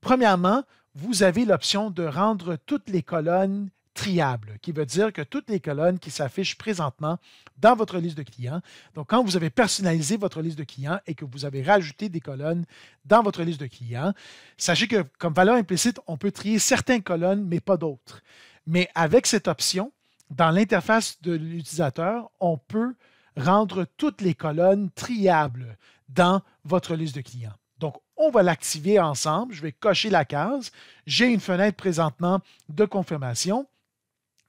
Premièrement, vous avez l'option de rendre toutes les colonnes triables, qui veut dire que toutes les colonnes qui s'affichent présentement dans votre liste de clients, donc quand vous avez personnalisé votre liste de clients et que vous avez rajouté des colonnes dans votre liste de clients, sachez que comme valeur implicite, on peut trier certaines colonnes, mais pas d'autres. Mais avec cette option, dans l'interface de l'utilisateur, on peut rendre toutes les colonnes triables dans votre liste de clients. Donc, on va l'activer ensemble. Je vais cocher la case. J'ai une fenêtre présentement de confirmation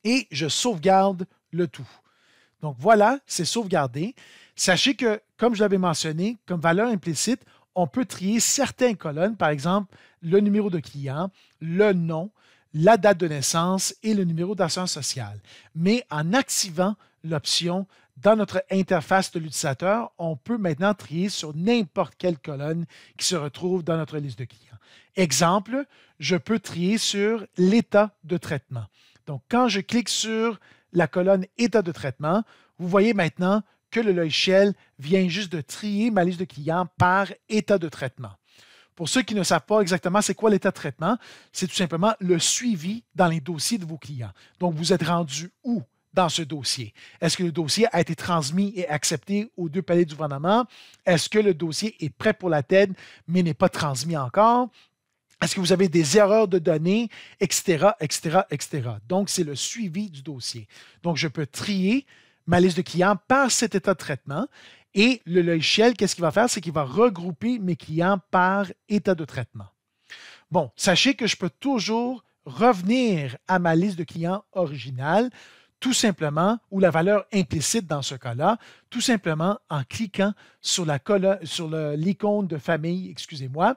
et je sauvegarde le tout. Donc voilà, c'est sauvegardé. Sachez que, comme je l'avais mentionné, comme valeur implicite, on peut trier certaines colonnes, par exemple le numéro de client, le nom, la date de naissance et le numéro d'assurance sociale. Mais en activant l'option dans notre interface de l'utilisateur, on peut maintenant trier sur n'importe quelle colonne qui se retrouve dans notre liste de clients. Exemple, je peux trier sur l'état de traitement. Donc, quand je clique sur la colonne état de traitement, vous voyez maintenant que le logiciel vient juste de trier ma liste de clients par état de traitement. Pour ceux qui ne savent pas exactement c'est quoi l'état de traitement, c'est tout simplement le suivi dans les dossiers de vos clients. Donc, vous êtes rendu où dans ce dossier? Est-ce que le dossier a été transmis et accepté aux deux palais du gouvernement? Est-ce que le dossier est prêt pour la tête, mais n'est pas transmis encore? Est-ce que vous avez des erreurs de données, etc., etc., etc. Donc, c'est le suivi du dossier. Donc, je peux trier ma liste de clients par cet état de traitement et le logiciel, qu'est-ce qu'il va faire? C'est qu'il va regrouper mes clients par état de traitement. Bon, sachez que je peux toujours revenir à ma liste de clients originale, tout simplement, ou la valeur implicite dans ce cas-là, tout simplement en cliquant sur l'icône sur de famille, excusez-moi,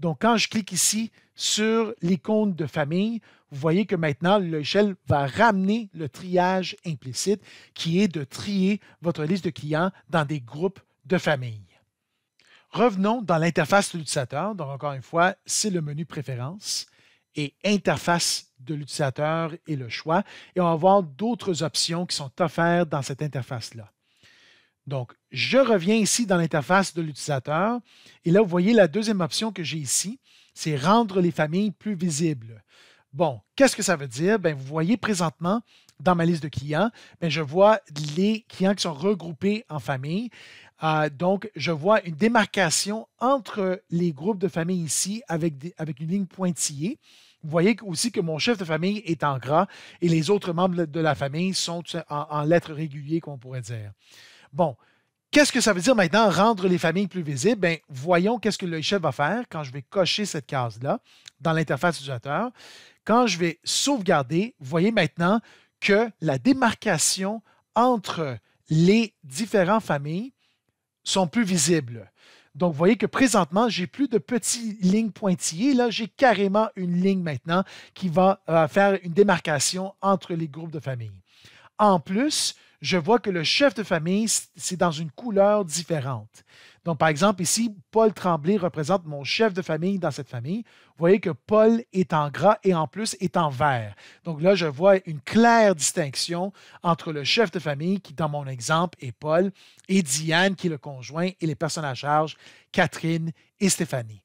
donc, quand je clique ici sur l'icône de famille, vous voyez que maintenant, le va ramener le triage implicite qui est de trier votre liste de clients dans des groupes de famille. Revenons dans l'interface de l'utilisateur. Donc, encore une fois, c'est le menu Préférences et Interface de l'utilisateur et le choix. Et on va voir d'autres options qui sont offertes dans cette interface-là. Donc, je reviens ici dans l'interface de l'utilisateur. Et là, vous voyez la deuxième option que j'ai ici, c'est rendre les familles plus visibles. Bon, qu'est-ce que ça veut dire? Ben, vous voyez présentement dans ma liste de clients, ben, je vois les clients qui sont regroupés en famille. Euh, donc, je vois une démarcation entre les groupes de familles ici avec, avec une ligne pointillée. Vous voyez aussi que mon chef de famille est en gras et les autres membres de la famille sont en, en lettres régulières, qu'on pourrait dire. Bon, Qu'est-ce que ça veut dire maintenant rendre les familles plus visibles? Bien, voyons qu'est-ce que le chef va faire quand je vais cocher cette case-là dans l'interface utilisateur. Quand je vais sauvegarder, vous voyez maintenant que la démarcation entre les différentes familles sont plus visibles. Donc, vous voyez que présentement, j'ai plus de petites lignes pointillées. Là, j'ai carrément une ligne maintenant qui va euh, faire une démarcation entre les groupes de familles. En plus, je vois que le chef de famille, c'est dans une couleur différente. Donc, par exemple, ici, Paul Tremblay représente mon chef de famille dans cette famille. Vous voyez que Paul est en gras et en plus est en vert. Donc là, je vois une claire distinction entre le chef de famille, qui dans mon exemple est Paul, et Diane, qui est le conjoint, et les personnes à charge, Catherine et Stéphanie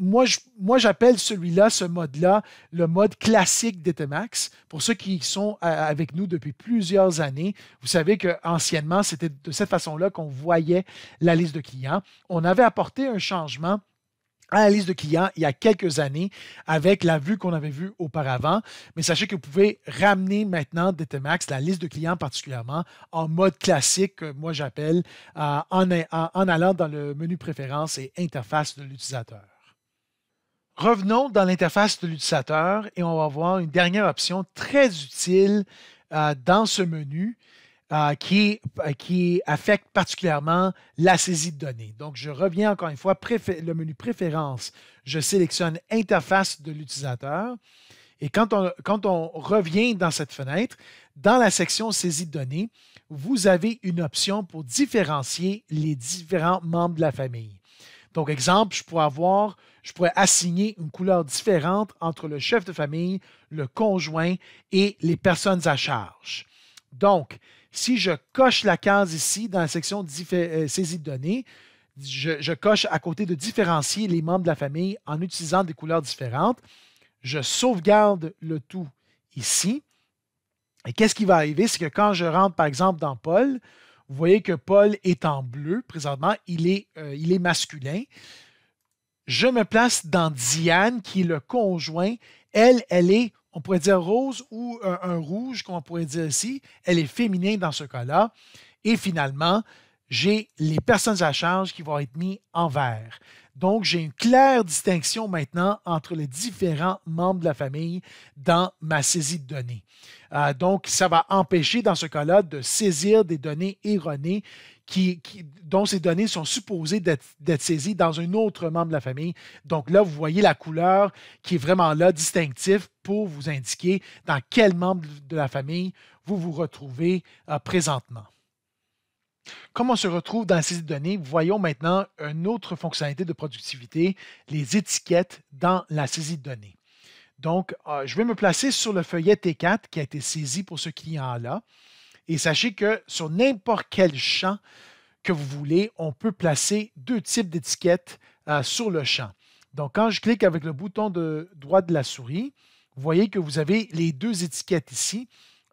moi, j'appelle celui-là, ce mode-là, le mode classique d'Etemax. Pour ceux qui sont avec nous depuis plusieurs années, vous savez qu'anciennement, c'était de cette façon-là qu'on voyait la liste de clients. On avait apporté un changement à la liste de clients il y a quelques années avec la vue qu'on avait vue auparavant. Mais sachez que vous pouvez ramener maintenant DTMAX, la liste de clients particulièrement, en mode classique, que moi j'appelle, euh, en, allant dans le menu préférences et interface de l'utilisateur. Revenons dans l'interface de l'utilisateur et on va voir une dernière option très utile euh, dans ce menu euh, euh, qui, affecte particulièrement la saisie de données. Donc, je reviens encore une fois, le menu Préférences. je sélectionne interface de l'utilisateur. Et quand on revient dans cette fenêtre, dans la section saisie de données, vous avez une option pour différencier les différents membres de la famille. Donc, exemple, je pourrais avoir, je pourrais assigner une couleur différente entre le chef de famille, le conjoint et les personnes à charge. Donc, si je coche la case ici dans la section euh, saisie de données, je coche à côté de différencier les membres de la famille en utilisant des couleurs différentes. Je sauvegarde le tout ici. Et qu'est-ce qui va arriver? C'est que quand je rentre, par exemple, dans Paul, vous voyez que Paul est en bleu présentement, il est, euh, il est masculin. Je me place dans Diane, qui est le conjoint. Elle, elle est, on pourrait dire rose ou un, euh, un rouge, comme on pourrait dire ici. Elle est féminine dans ce cas-là. Et finalement, j'ai les personnes à charge qui vont être mises en vert. Donc, j'ai une claire distinction maintenant entre les différents membres de la famille dans ma saisie de données. Euh, donc, ça va empêcher, dans ce cas-là, de saisir des données erronées dont ces données sont supposées d'être saisies dans un autre membre de la famille. Donc là, vous voyez la couleur qui est vraiment là, distinctif, pour vous indiquer dans quel membre de la famille vous vous retrouvez euh, présentement. Comme on se retrouve dans de données, voyons maintenant une autre fonctionnalité de productivité, les étiquettes dans la saisie de données. Donc, euh, je vais me placer sur le feuillet T4 qui a été saisi pour ce client-là. Et sachez que sur n'importe quel champ que vous voulez, on peut placer deux types d'étiquettes euh, sur le champ. Donc, quand je clique avec le bouton de droit de la souris, vous voyez que vous avez les deux étiquettes ici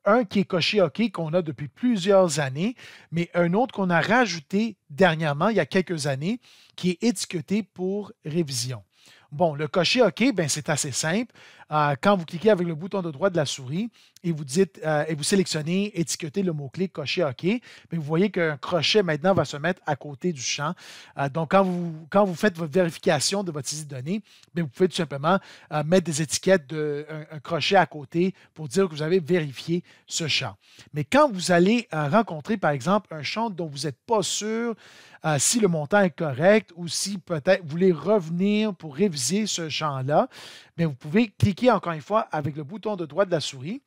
un qui est Coché Hockey qu'on a depuis plusieurs années, mais un autre qu'on a rajouté dernièrement, il y a quelques années, qui est étiqueté pour révision. Bon, le coché « hockey, ben, c'est assez simple. Euh, quand vous cliquez avec le bouton de droite de la souris et vous dites euh, et vous sélectionnez étiqueter le mot-clé cocher OK, vous voyez qu'un crochet maintenant va se mettre à côté du champ. Euh, donc, quand vous, quand vous faites votre vérification de votre saisie de données, vous pouvez tout simplement mettre des étiquettes de un, crochet à côté pour dire que vous avez vérifié ce champ. Mais quand vous allez rencontrer, par exemple, un champ dont vous n'êtes pas sûr si le montant est correct ou si peut-être vous voulez revenir pour réviser ce champ-là, mais vous pouvez cliquer encore une fois avec le bouton de droite de la souris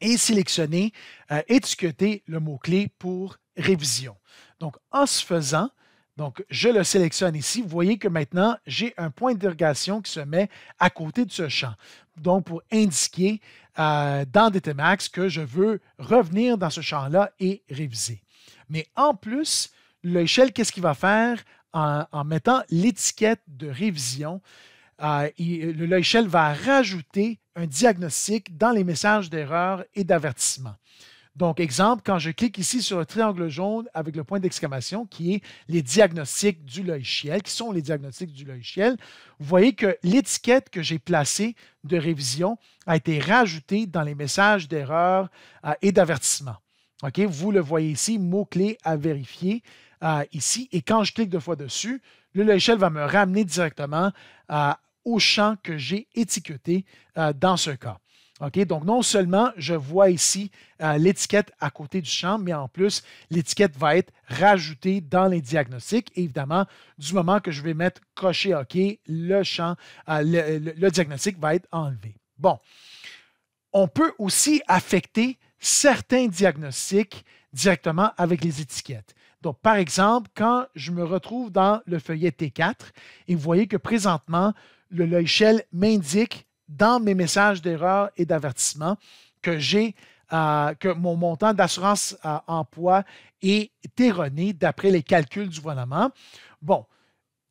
et sélectionner, euh, étiqueter le mot-clé pour révision. Donc, en ce faisant, donc, je le sélectionne ici. Vous voyez que maintenant, j'ai un point d'interrogation qui se met à côté de ce champ. Donc, pour indiquer euh, dans DTMAX que je veux revenir dans ce champ-là et réviser. Mais en plus, l'échelle, qu'est-ce qu'il va faire en mettant l'étiquette de révision? le logiciel va rajouter un diagnostic dans les messages d'erreur et d'avertissement. Donc, exemple, quand je clique ici sur le triangle jaune avec le point d'exclamation, qui est les diagnostics du logiciel, qui sont les diagnostics du logiciel, vous voyez que l'étiquette que j'ai placée de révision a été rajoutée dans les messages d'erreur euh, et d'avertissement. OK? Vous le voyez ici, mot-clé à vérifier euh, ici. Et quand je clique deux fois dessus, le logiciel va me ramener directement à, euh, au champ que j'ai étiqueté euh, dans ce cas. Donc, non seulement je vois ici euh, l'étiquette à côté du champ, mais en plus, l'étiquette va être rajoutée dans les diagnostics. évidemment, du moment que je vais mettre crochet OK », le champ, euh, le, diagnostic va être enlevé. Bon. On peut aussi affecter certains diagnostics directement avec les étiquettes. Donc, par exemple, quand je me retrouve dans le feuillet T4 et vous voyez que présentement, le logiciel m'indique dans mes messages d'erreur et d'avertissement que j'ai euh, que mon montant d'assurance euh, emploi est erroné d'après les calculs du gouvernement. Bon,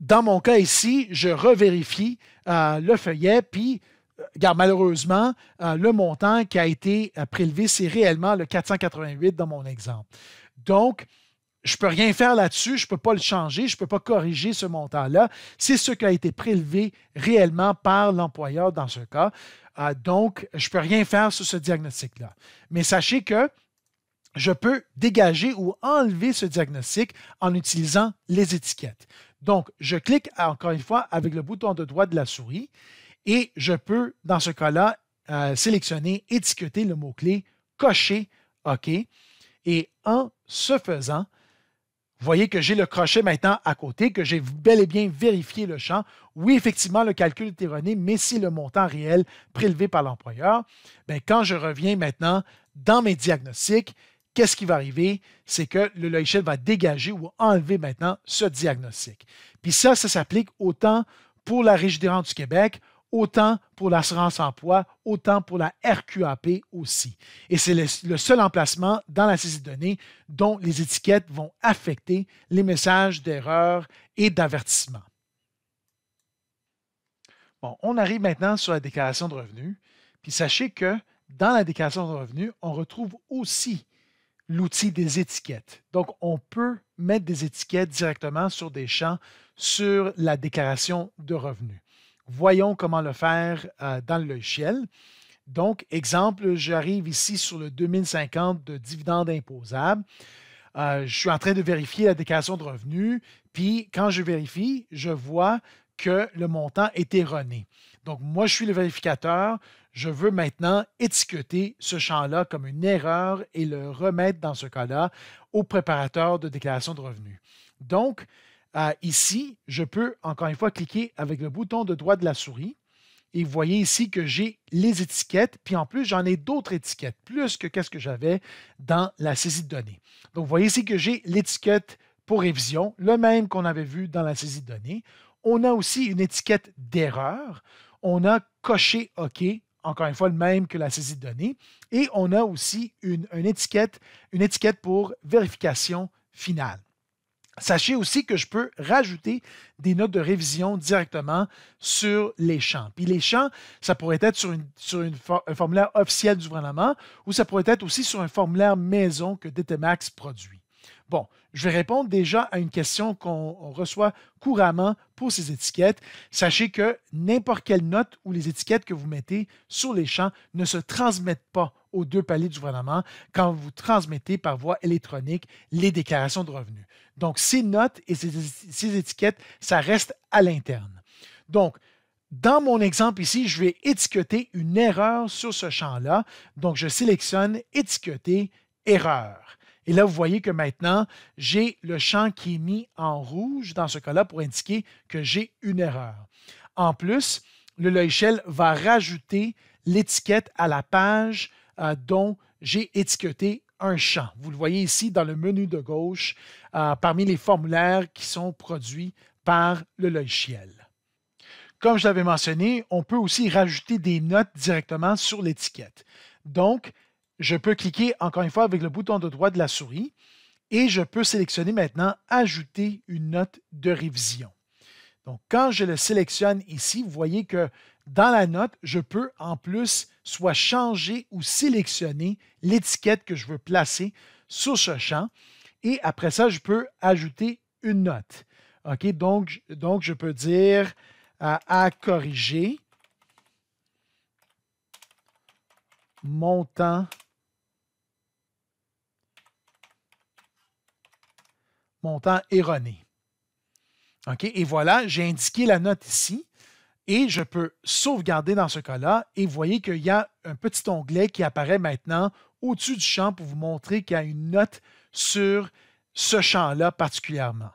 dans mon cas ici, je revérifie euh, le feuillet, puis malheureusement, le montant qui a été prélevé, c'est réellement le 488 dans mon exemple. Donc, je ne peux rien faire là-dessus, je ne peux pas le changer, je ne peux pas corriger ce montant-là. C'est ce qui a été prélevé réellement par l'employeur dans ce cas. Euh, donc, je ne peux rien faire sur ce diagnostic-là. Mais sachez que je peux dégager ou enlever ce diagnostic en utilisant les étiquettes. Donc, je clique encore une fois avec le bouton de droite de la souris et je peux, dans ce cas-là, euh, sélectionner, étiqueter le mot-clé, cocher OK. Et en ce faisant, vous voyez que j'ai le crochet maintenant à côté, que j'ai bel et bien vérifié le champ. Oui, effectivement, le calcul est erroné, mais si le montant réel prélevé par l'employeur, ben, quand je reviens maintenant dans mes diagnostics, qu'est-ce qui va arriver? C'est que le logiciel va dégager ou enlever maintenant ce diagnostic. Puis ça, ça s'applique autant pour la région des du Québec, autant pour l'assurance emploi, autant pour la RQAP aussi. Et c'est le, seul emplacement dans la saisie de données dont les étiquettes vont affecter les messages d'erreur et d'avertissement. Bon, on arrive maintenant sur la déclaration de revenus. Puis sachez que dans la déclaration de revenus, on retrouve aussi l'outil des étiquettes. Donc, on peut mettre des étiquettes directement sur des champs sur la déclaration de revenus voyons comment le faire euh, dans le logiciel. Donc, exemple, j'arrive ici sur le 2050 de dividende imposable. Euh, je suis en train de vérifier la déclaration de revenus, puis quand je vérifie, je vois que le montant est erroné. Donc, moi, je suis le vérificateur. Je veux maintenant étiqueter ce champ-là comme une erreur et le remettre dans ce cas-là au préparateur de déclaration de revenus. Donc, euh, ici, je peux encore une fois cliquer avec le bouton de droit de la souris. Et vous voyez ici que j'ai les étiquettes, puis en plus, j'en ai d'autres étiquettes, plus que qu'est-ce que j'avais dans la saisie de données. Donc, vous voyez ici que j'ai l'étiquette pour révision, le même qu'on avait vu dans la saisie de données. On a aussi une étiquette d'erreur. On a coché OK, encore une fois le même que la saisie de données. Et on a aussi une étiquette, une étiquette pour vérification finale. Sachez aussi que je peux rajouter des notes de révision directement sur les champs. Puis les champs, ça pourrait être sur, un formulaire officiel du gouvernement ou ça pourrait être aussi sur un formulaire maison que DTMAX produit. Bon, je vais répondre déjà à une question qu'on reçoit couramment pour ces étiquettes. Sachez que n'importe quelle note ou les étiquettes que vous mettez sur les champs ne se transmettent pas aux deux paliers du gouvernement quand vous transmettez par voie électronique les déclarations de revenus. Donc, ces notes et ces, ces étiquettes, ça reste à l'interne. Donc, dans mon exemple ici, je vais étiqueter une erreur sur ce champ-là. Donc, je sélectionne étiqueter erreur. Et là, vous voyez que maintenant, j'ai le champ qui est mis en rouge dans ce cas-là pour indiquer que j'ai une erreur. En plus, le logiciel va rajouter l'étiquette à la page euh, dont j'ai étiqueté un champ. Vous le voyez ici dans le menu de gauche euh, parmi les formulaires qui sont produits par le logiciel. Comme je l'avais mentionné, on peut aussi rajouter des notes directement sur l'étiquette. Donc, je peux cliquer encore une fois avec le bouton de droit de la souris et je peux sélectionner maintenant Ajouter une note de révision. Donc, quand je le sélectionne ici, vous voyez que dans la note, je peux en plus soit changer ou sélectionner l'étiquette que je veux placer sur ce champ. Et après ça, je peux ajouter une note. OK, donc, donc je peux dire à corriger montant montant erroné. OK? Et voilà, j'ai indiqué la note ici et je peux sauvegarder dans ce cas-là. Et vous voyez qu'il y a un petit onglet qui apparaît maintenant au-dessus du champ pour vous montrer qu'il y a une note sur ce champ-là particulièrement.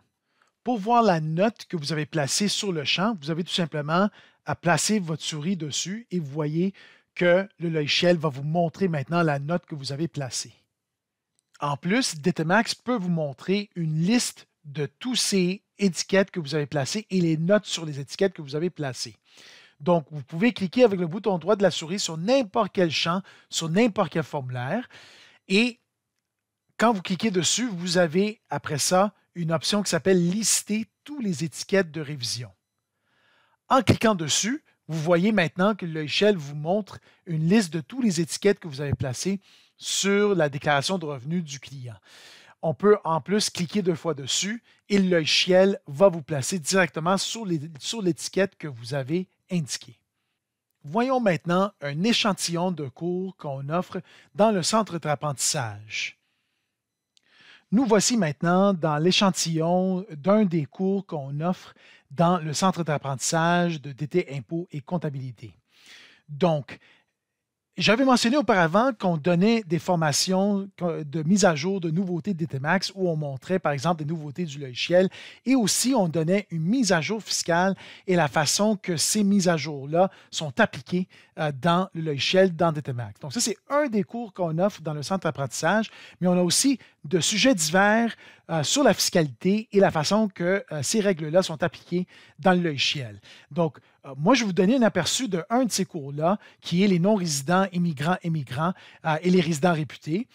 Pour voir la note que vous avez placée sur le champ, vous avez tout simplement à placer votre souris dessus et vous voyez que le logiciel va vous montrer maintenant la note que vous avez placée. En plus, Dtmax peut vous montrer une liste de tous ces étiquettes que vous avez placées et les notes sur les étiquettes que vous avez placées. Donc, vous pouvez cliquer avec le bouton droit de la souris sur n'importe quel champ, sur n'importe quel formulaire. Et quand vous cliquez dessus, vous avez après ça une option qui s'appelle Lister tous les étiquettes de révision. En cliquant dessus, vous voyez maintenant que l'échelle vous montre une liste de toutes les étiquettes que vous avez placées sur la déclaration de revenus du client. On peut en plus cliquer deux fois dessus et le ciel va vous placer directement sur l'étiquette que vous avez indiquée. Voyons maintenant un échantillon de cours qu'on offre dans le centre d'apprentissage. Nous voici maintenant dans l'échantillon d'un des cours qu'on offre dans le centre d'apprentissage de DT Impôts et Comptabilité. Donc, j'avais mentionné auparavant qu'on donnait des formations de mise à jour de nouveautés de DTMAX où on montrait par exemple des nouveautés du logiciel et aussi on donnait une mise à jour fiscale et la façon que ces mises à jour-là sont appliquées euh, dans le logiciel dans DTMAX. Donc ça, c'est un des cours qu'on offre dans le centre d'apprentissage, mais on a aussi de sujets divers euh, sur la fiscalité et la façon que euh, ces règles-là sont appliquées dans le logiciel. Donc, euh, moi, je vais vous donner un aperçu de un de ces cours-là, qui est les non-résidents, immigrants, immigrants euh, et les résidents réputés.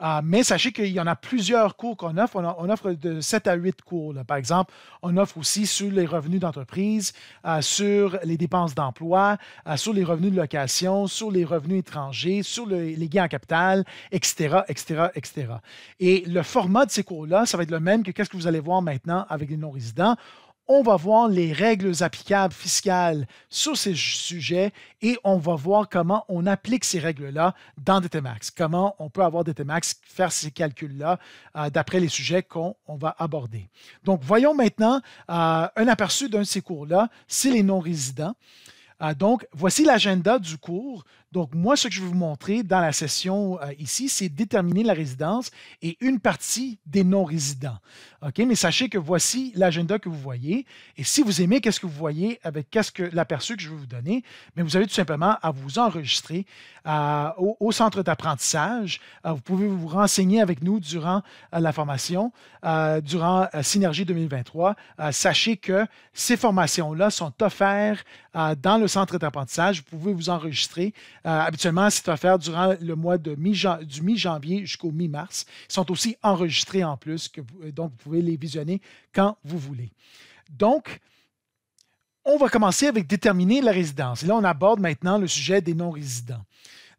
Euh, mais sachez qu'il y en a plusieurs cours qu'on offre. On, offre de 7 à 8 cours. Par exemple, on offre aussi sur les revenus d'entreprise, sur les dépenses d'emploi, sur les revenus de location, sur les revenus étrangers, sur les gains en capital, etc., etc., etc. Et le format de ces cours-là, ça va être le même que qu'est-ce que vous allez voir maintenant avec les non-résidents on va voir les règles applicables fiscales sur ces sujets et on va voir comment on applique ces règles-là dans DTMAX, comment on peut avoir DTMAX faire ces calculs-là euh, d'après les sujets qu'on va aborder. Donc, voyons maintenant euh, un aperçu d'un de ces cours-là, c'est les non-résidents. Euh, donc, voici l'agenda du cours. Donc, moi, ce que je vais vous montrer dans la session euh, ici, c'est déterminer la résidence et une partie des non-résidents. OK? Mais sachez que voici l'agenda que vous voyez. Et si vous aimez qu'est-ce que vous voyez avec quest que l'aperçu que je vais vous donner, mais vous avez tout simplement à vous enregistrer au, centre d'apprentissage. Euh, vous pouvez vous renseigner avec nous durant euh, la formation, durant Synergie 2023. sachez que ces formations-là sont offertes dans le centre d'apprentissage. Vous pouvez vous enregistrer euh, habituellement, c'est faire durant le mois de mi du mi-janvier jusqu'au mi-mars. Ils sont aussi enregistrés en plus, que, donc vous pouvez les visionner quand vous voulez. Donc, on va commencer avec déterminer la résidence. Et là, on aborde maintenant le sujet des non-résidents.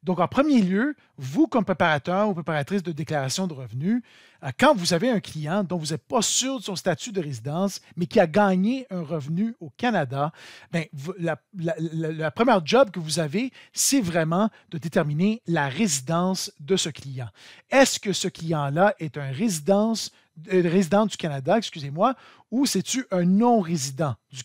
Donc, en premier lieu, vous, comme préparateur ou préparatrice de déclaration de revenus, euh, quand vous avez un client dont vous n'êtes pas sûr de son statut de résidence, mais qui a gagné un revenu au Canada, bien, la, première job que vous avez, c'est vraiment de déterminer la résidence de ce client. Est-ce que ce client-là est un résidence euh, résident du Canada, excusez-moi, ou c'est-tu un non-résident du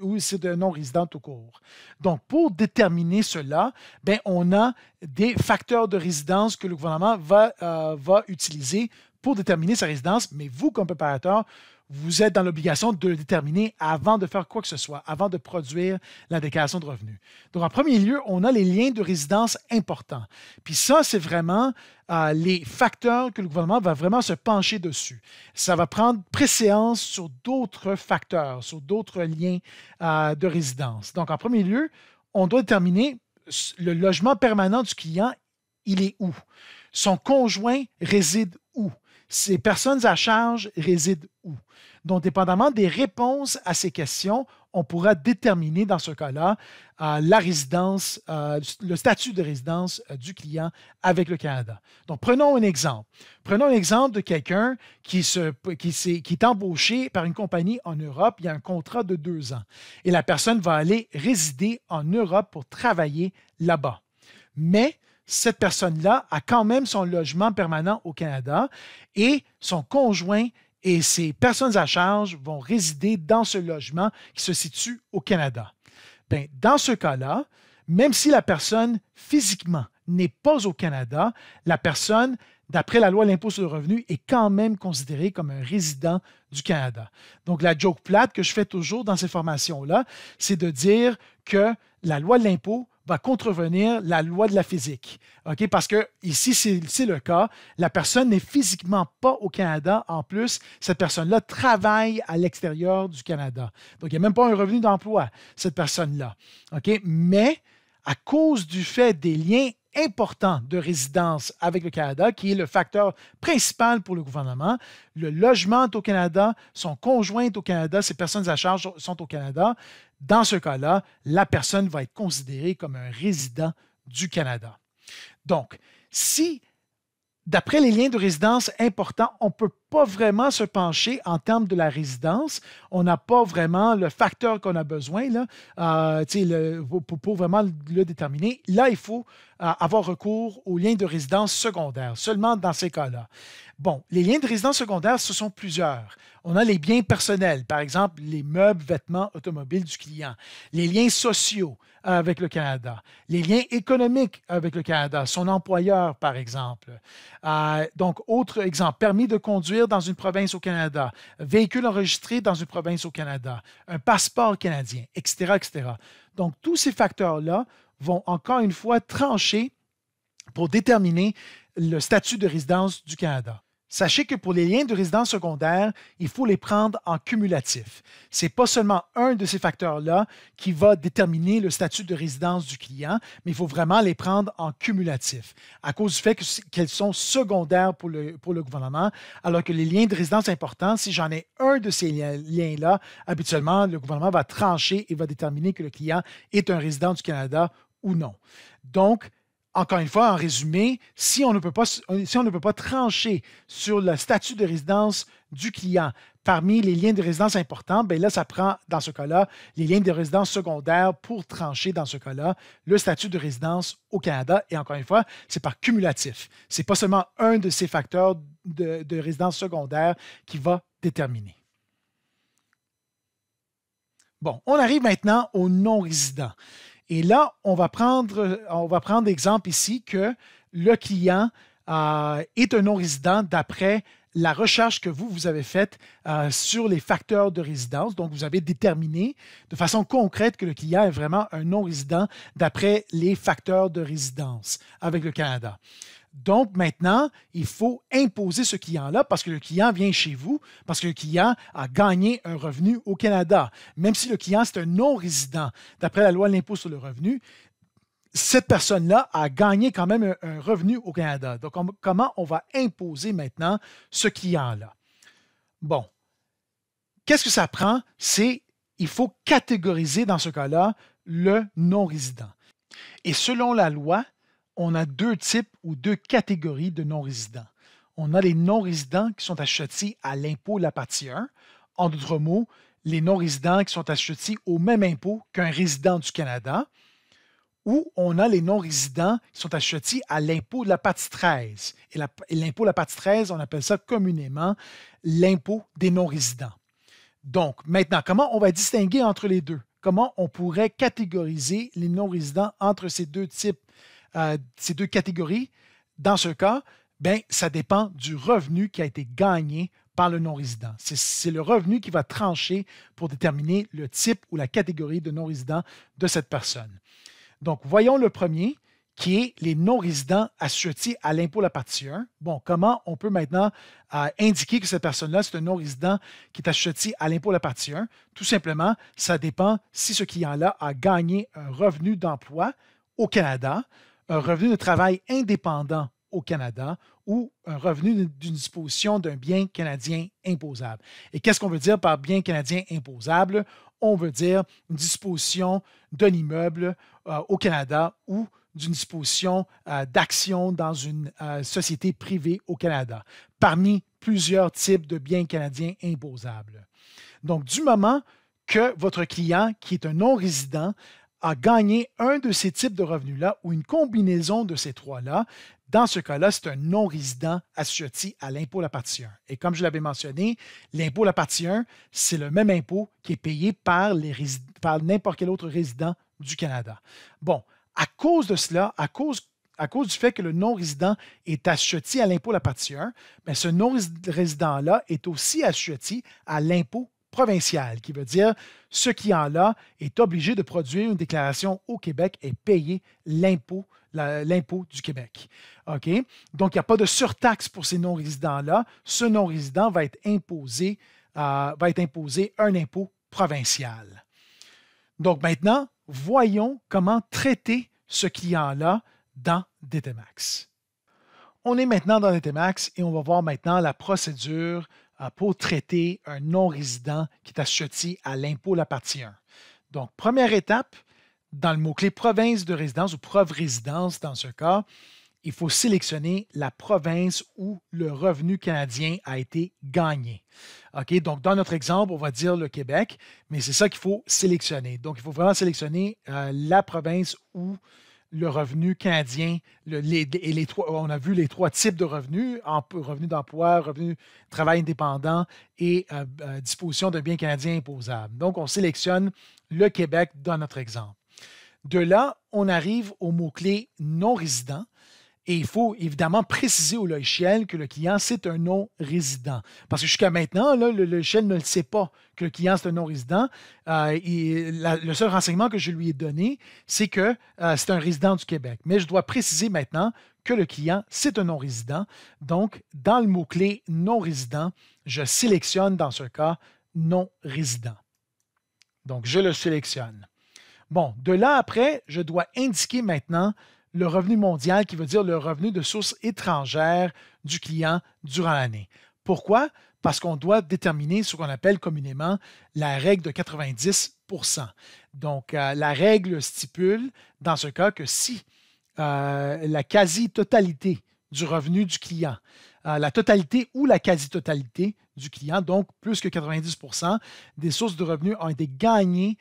ou c'est un non-résident tout court. Donc, pour déterminer cela, ben, on a des facteurs de résidence que le gouvernement va, euh, va utiliser pour déterminer sa résidence, mais vous, comme préparateur, vous êtes dans l'obligation de le déterminer avant de faire quoi que ce soit, avant de produire la déclaration de revenus. Donc, en premier lieu, on a les liens de résidence importants. Puis ça, c'est vraiment euh, les facteurs que le gouvernement va vraiment se pencher dessus. Ça va prendre préséance sur d'autres facteurs, sur d'autres liens euh, de résidence. Donc, en premier lieu, on doit déterminer le logement permanent du client, il est où? Son conjoint réside où? Ces personnes à charge résident où? Donc, dépendamment des réponses à ces questions, on pourra déterminer dans ce cas-là euh, la résidence, euh, le statut de résidence euh, du client avec le Canada. Donc, prenons un exemple. Prenons l'exemple de quelqu'un qui, qui est embauché par une compagnie en Europe. Il y a un contrat de deux ans et la personne va aller résider en Europe pour travailler là-bas. Mais cette personne-là a quand même son logement permanent au Canada et son conjoint et ses personnes à charge vont résider dans ce logement qui se situe au Canada. Ben, dans ce cas-là, même si la personne physiquement n'est pas au Canada, la personne, d'après la loi de l'impôt sur le revenu, est quand même considérée comme un résident du Canada. Donc, la joke plate que je fais toujours dans ces formations-là, c'est de dire que la loi de l'impôt va contrevenir la loi de la physique. OK? Parce que ici, c'est le cas. La personne n'est physiquement pas au Canada. En plus, cette personne-là travaille à l'extérieur du Canada. Donc, il n'y a même pas un revenu d'emploi, cette personne-là. OK? Mais à cause du fait des liens important de résidence avec le Canada, qui est le facteur principal pour le gouvernement. Le logement au Canada, son conjoint au Canada, ses personnes à charge sont au Canada. Dans ce cas-là, la personne va être considérée comme un résident du Canada. Donc, si d'après les liens de résidence importants, on ne peut pas vraiment se pencher en termes de la résidence. On n'a pas vraiment le facteur qu'on a besoin là, euh, pour, vraiment le déterminer. Là, il faut euh, avoir recours aux liens de résidence secondaires, seulement dans ces cas-là. Bon, les liens de résidence secondaires, ce sont plusieurs. On a les biens personnels, par exemple les meubles, vêtements, automobiles du client, les liens sociaux, avec le Canada, les liens économiques avec le Canada, son employeur, par exemple. Euh, donc, autre exemple, permis de conduire dans une province au Canada, véhicule enregistré dans une province au Canada, un passeport canadien, etc., etc. Donc, tous ces facteurs-là vont encore une fois trancher pour déterminer le statut de résidence du Canada. Sachez que pour les liens de résidence secondaire, il faut les prendre en cumulatif. Ce n'est pas seulement un de ces facteurs-là qui va déterminer le statut de résidence du client, mais il faut vraiment les prendre en cumulatif, à cause du fait qu'elles sont secondaires pour le, pour le gouvernement, alors que les liens de résidence importants, si j'en ai un de ces liens-là, habituellement, le gouvernement va trancher et va déterminer que le client est un résident du Canada ou non. Donc, encore une fois, en résumé, si on ne peut pas, euh, si on ne peut pas trancher sur le statut de résidence du client parmi les liens de résidence importants, bien là, ça prend, dans ce cas-là, les liens de résidence secondaires pour trancher, dans ce cas-là, le statut de résidence au Canada. Et encore une fois, c'est par cumulatif. Ce n'est pas seulement un de ces facteurs de, de résidence secondaire qui va déterminer. Bon, on arrive maintenant aux non-résidents. Et là, on va prendre, on va prendre exemple ici que le client euh, est un non-résident d'après la recherche que vous, vous avez faite euh, sur les facteurs de résidence. Donc, vous avez déterminé de façon concrète que le client est vraiment un non-résident d'après les facteurs de résidence avec le Canada. Donc maintenant, il faut imposer ce client-là parce que le client vient chez vous, parce que le client a gagné un revenu au Canada. Même si le client, c'est un non-résident, d'après la loi de l'impôt sur le revenu, cette personne-là a gagné quand même un, revenu au Canada. Donc comment on va imposer maintenant ce client-là? Bon. Qu'est-ce que ça prend? C'est, il faut catégoriser dans ce cas-là le non-résident. Et selon la loi, on a deux types ou deux catégories de non-résidents. On a les non-résidents qui sont achetés à l'impôt de la partie 1. En d'autres mots, les non-résidents qui sont achetés au même impôt qu'un résident du Canada. Ou on a les non-résidents qui sont achetés à l'impôt de la partie 13. Et l'impôt de la partie 13, on appelle ça communément l'impôt des non-résidents. Donc, maintenant, comment on va distinguer entre les deux? Comment on pourrait catégoriser les non-résidents entre ces deux types euh, ces deux catégories, dans ce cas, ben, ça dépend du revenu qui a été gagné par le non-résident. C'est le revenu qui va trancher pour déterminer le type ou la catégorie de non-résident de cette personne. Donc, voyons le premier, qui est les non-résidents assujettis à l'impôt la partie 1. Bon, comment on peut maintenant euh, indiquer que cette personne-là, c'est un non-résident qui est assujetti à l'impôt la partie 1? Tout simplement, ça dépend si ce client-là a gagné un revenu d'emploi au Canada, un revenu de travail indépendant au Canada ou un revenu d'une disposition d'un bien canadien imposable. Et qu'est-ce qu'on veut dire par bien canadien imposable? On veut dire une disposition d'un immeuble euh, au Canada ou d'une disposition euh, d'action dans une euh, société privée au Canada, parmi plusieurs types de biens canadiens imposables. Donc, du moment que votre client, qui est un non-résident, à gagner un de ces types de revenus-là ou une combinaison de ces trois-là, dans ce cas-là, c'est un non-résident assujetti à l'impôt la partie 1. Et comme je l'avais mentionné, l'impôt la partie 1, c'est le même impôt qui est payé par, les, par n'importe quel autre résident du Canada. Bon, à cause de cela, à cause, à cause du fait que le non-résident est assujetti à l'impôt la partie 1, ce non-résident-là est aussi assujetti à l'impôt provincial, qui veut dire ce qui en est obligé de produire une déclaration au Québec et payer l'impôt l'impôt du Québec. OK? Donc, il n'y a pas de surtaxe pour ces non-résidents-là. Ce non-résident va être imposé, euh, va être imposé un impôt provincial. Donc maintenant, voyons comment traiter ce client-là dans DTMAX. On est maintenant dans DTMAX et on va voir maintenant la procédure pour traiter un non-résident qui est assujetti à l'impôt la partie 1. Donc, première étape, dans le mot-clé province de résidence ou preuve résidence dans ce cas, il faut sélectionner la province où le revenu canadien a été gagné. OK, donc dans notre exemple, on va dire le Québec, mais c'est ça qu'il faut sélectionner. Donc, il faut vraiment sélectionner euh, la province où le revenu canadien, et les on a vu les trois types de revenus, revenu d'emploi, revenu travail indépendant et euh, euh, disposition de biens canadiens imposables. Donc, on sélectionne le Québec dans notre exemple. De là, on arrive au mot-clé non résident et il faut évidemment préciser au logiciel que le client, c'est un non-résident. Parce que jusqu'à maintenant, le logiciel ne le sait pas que le client, c'est un non-résident. Euh, le seul renseignement que je lui ai donné, c'est que euh, c'est un résident du Québec. Mais je dois préciser maintenant que le client, c'est un non-résident. Donc, dans le mot-clé non-résident, je sélectionne dans ce cas non-résident. Donc, je le sélectionne. Bon, de là après, je dois indiquer maintenant le revenu mondial, qui veut dire le revenu de source étrangère du client durant l'année. Pourquoi? Parce qu'on doit déterminer ce qu'on appelle communément la règle de 90 Donc, euh, la règle stipule, dans ce cas, que si euh, la quasi-totalité du revenu du client, euh, la totalité ou la quasi-totalité du client, donc plus que 90 des sources de revenus ont été gagnées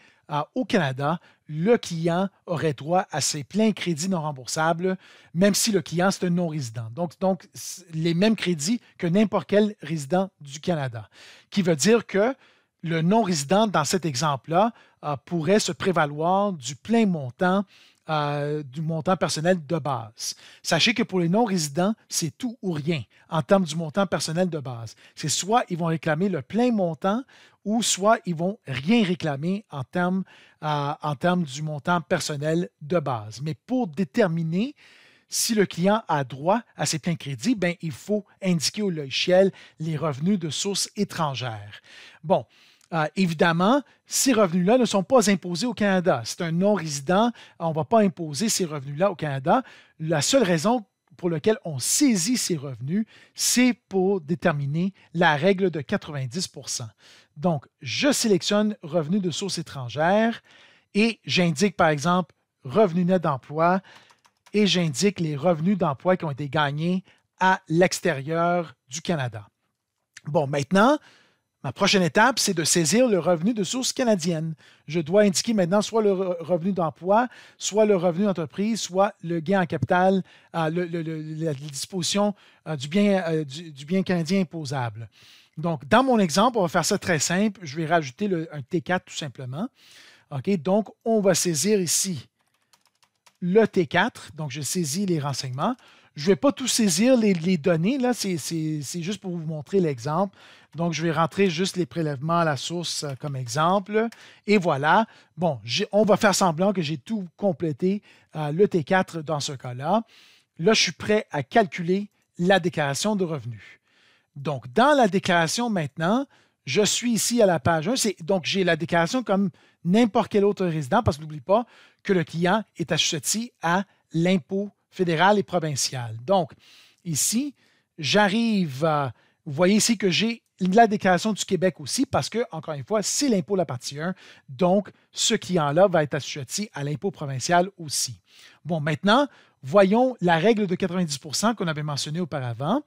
au Canada, le client aurait droit à ses pleins crédits non remboursables, même si le client, c'est un non-résident. Donc, donc, les mêmes crédits que n'importe quel résident du Canada. Qui veut dire que le non-résident, dans cet exemple-là, euh, pourrait se prévaloir du plein montant euh, du montant personnel de base. Sachez que pour les non-résidents, c'est tout ou rien en termes du montant personnel de base. C'est soit ils vont réclamer le plein montant ou soit ils vont rien réclamer en termes, euh, en du montant personnel de base. Mais pour déterminer si le client a droit à ses pleins crédits, ben, il faut indiquer au logiciel les revenus de sources étrangères. Bon, euh, évidemment, ces revenus-là ne sont pas imposés au Canada. C'est un non-résident, on ne va pas imposer ces revenus-là au Canada. La seule raison pour lequel on saisit ses revenus, c'est pour déterminer la règle de 90 Donc, je sélectionne revenus de sources étrangères et j'indique par exemple revenus net d'emploi et j'indique les revenus d'emploi qui ont été gagnés à l'extérieur du Canada. Bon, maintenant, Ma prochaine étape, c'est de saisir le revenu de source canadienne. Je dois indiquer maintenant soit le revenu d'emploi, soit le revenu d'entreprise, soit le gain en capital, euh, la disposition euh, euh, du, bien, canadien imposable. Donc, dans mon exemple, on va faire ça très simple. Je vais rajouter un T4 tout simplement. OK? Donc, on va saisir ici le T4. Donc, je saisis les renseignements. Je ne vais pas tout saisir, les, les données, là, c'est juste pour vous montrer l'exemple. Donc, je vais rentrer juste les prélèvements à la source euh, comme exemple. Et voilà. Bon, on va faire semblant que j'ai tout complété euh, le T4 dans ce cas-là. Là, je suis prêt à calculer la déclaration de revenus. Donc, dans la déclaration maintenant, je suis ici à la page 1. Donc, j'ai la déclaration comme n'importe quel autre résident parce que n'oublie pas que le client est assujetti à l'impôt fédéral et provincial. Donc, ici, j'arrive, euh, vous voyez ici que j'ai la déclaration du Québec aussi, parce que, encore une fois, c'est l'impôt la partie 1, donc ce client-là va être assujetti à l'impôt provincial aussi. Bon, maintenant, voyons la règle de 90 qu'on avait mentionnée auparavant.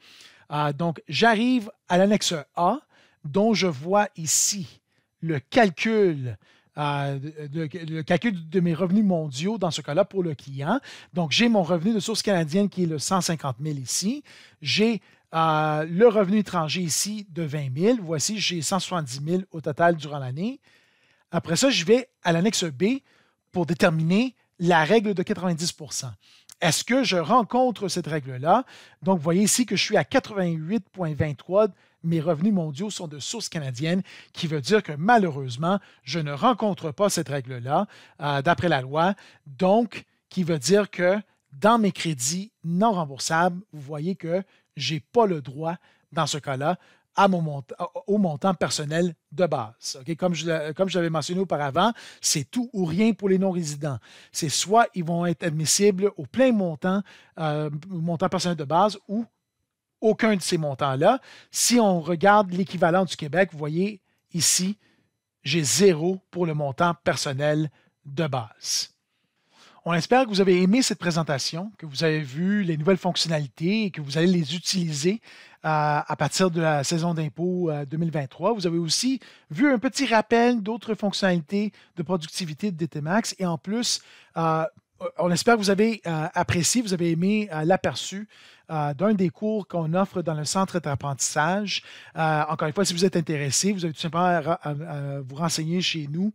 Ah, donc, j'arrive à l'annexe A, dont je vois ici le calcul ah, le, calcul de mes revenus mondiaux dans ce cas-là pour le client. Donc, j'ai mon revenu de source canadienne qui est le 150 000 ici. J'ai le revenu étranger ici de 20 000. Voici, j'ai 170 000 au total durant l'année. Après ça, je vais à l'annexe B pour déterminer la règle de 90 Est-ce que je rencontre cette règle-là? Donc, vous voyez ici que je suis à 88,23 mes revenus mondiaux sont de source canadienne, qui veut dire que malheureusement, je ne rencontre pas cette règle-là euh, d'après la loi. Donc, qui veut dire que dans mes crédits non remboursables, vous voyez que je n'ai pas le droit, dans ce cas-là, à au montant personnel de base. Comme je, l'avais mentionné auparavant, c'est tout ou rien pour les non-résidents. C'est soit ils vont être admissibles au plein montant, euh, montant personnel de base, ou aucun de ces montants-là. Si on regarde l'équivalent du Québec, vous voyez ici, j'ai zéro pour le montant personnel de base. On espère que vous avez aimé cette présentation, que vous avez vu les nouvelles fonctionnalités et que vous allez les utiliser euh, à partir de la saison d'impôt 2023. Euh, vous avez aussi vu un petit rappel d'autres fonctionnalités de productivité de Max. et en plus, euh, on espère que vous avez apprécié, vous avez aimé l'aperçu euh, d'un des cours qu'on offre dans le centre d'apprentissage. Euh, encore une fois, si vous êtes intéressé, vous avez tout simplement à, euh, vous renseigner chez nous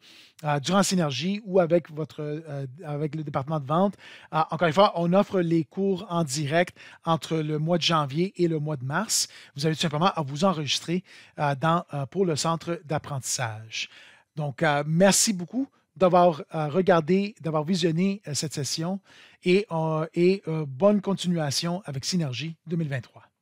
durant Synergie ou avec, votre, avec le département de vente. encore une fois, on offre les cours en direct entre le mois de janvier et le mois de mars. Vous avez tout simplement à vous enregistrer dans, pour le centre d'apprentissage. Donc, merci beaucoup d'avoir euh, regardé, d'avoir visionné euh, cette session et, euh, et bonne continuation avec Synergie 2023.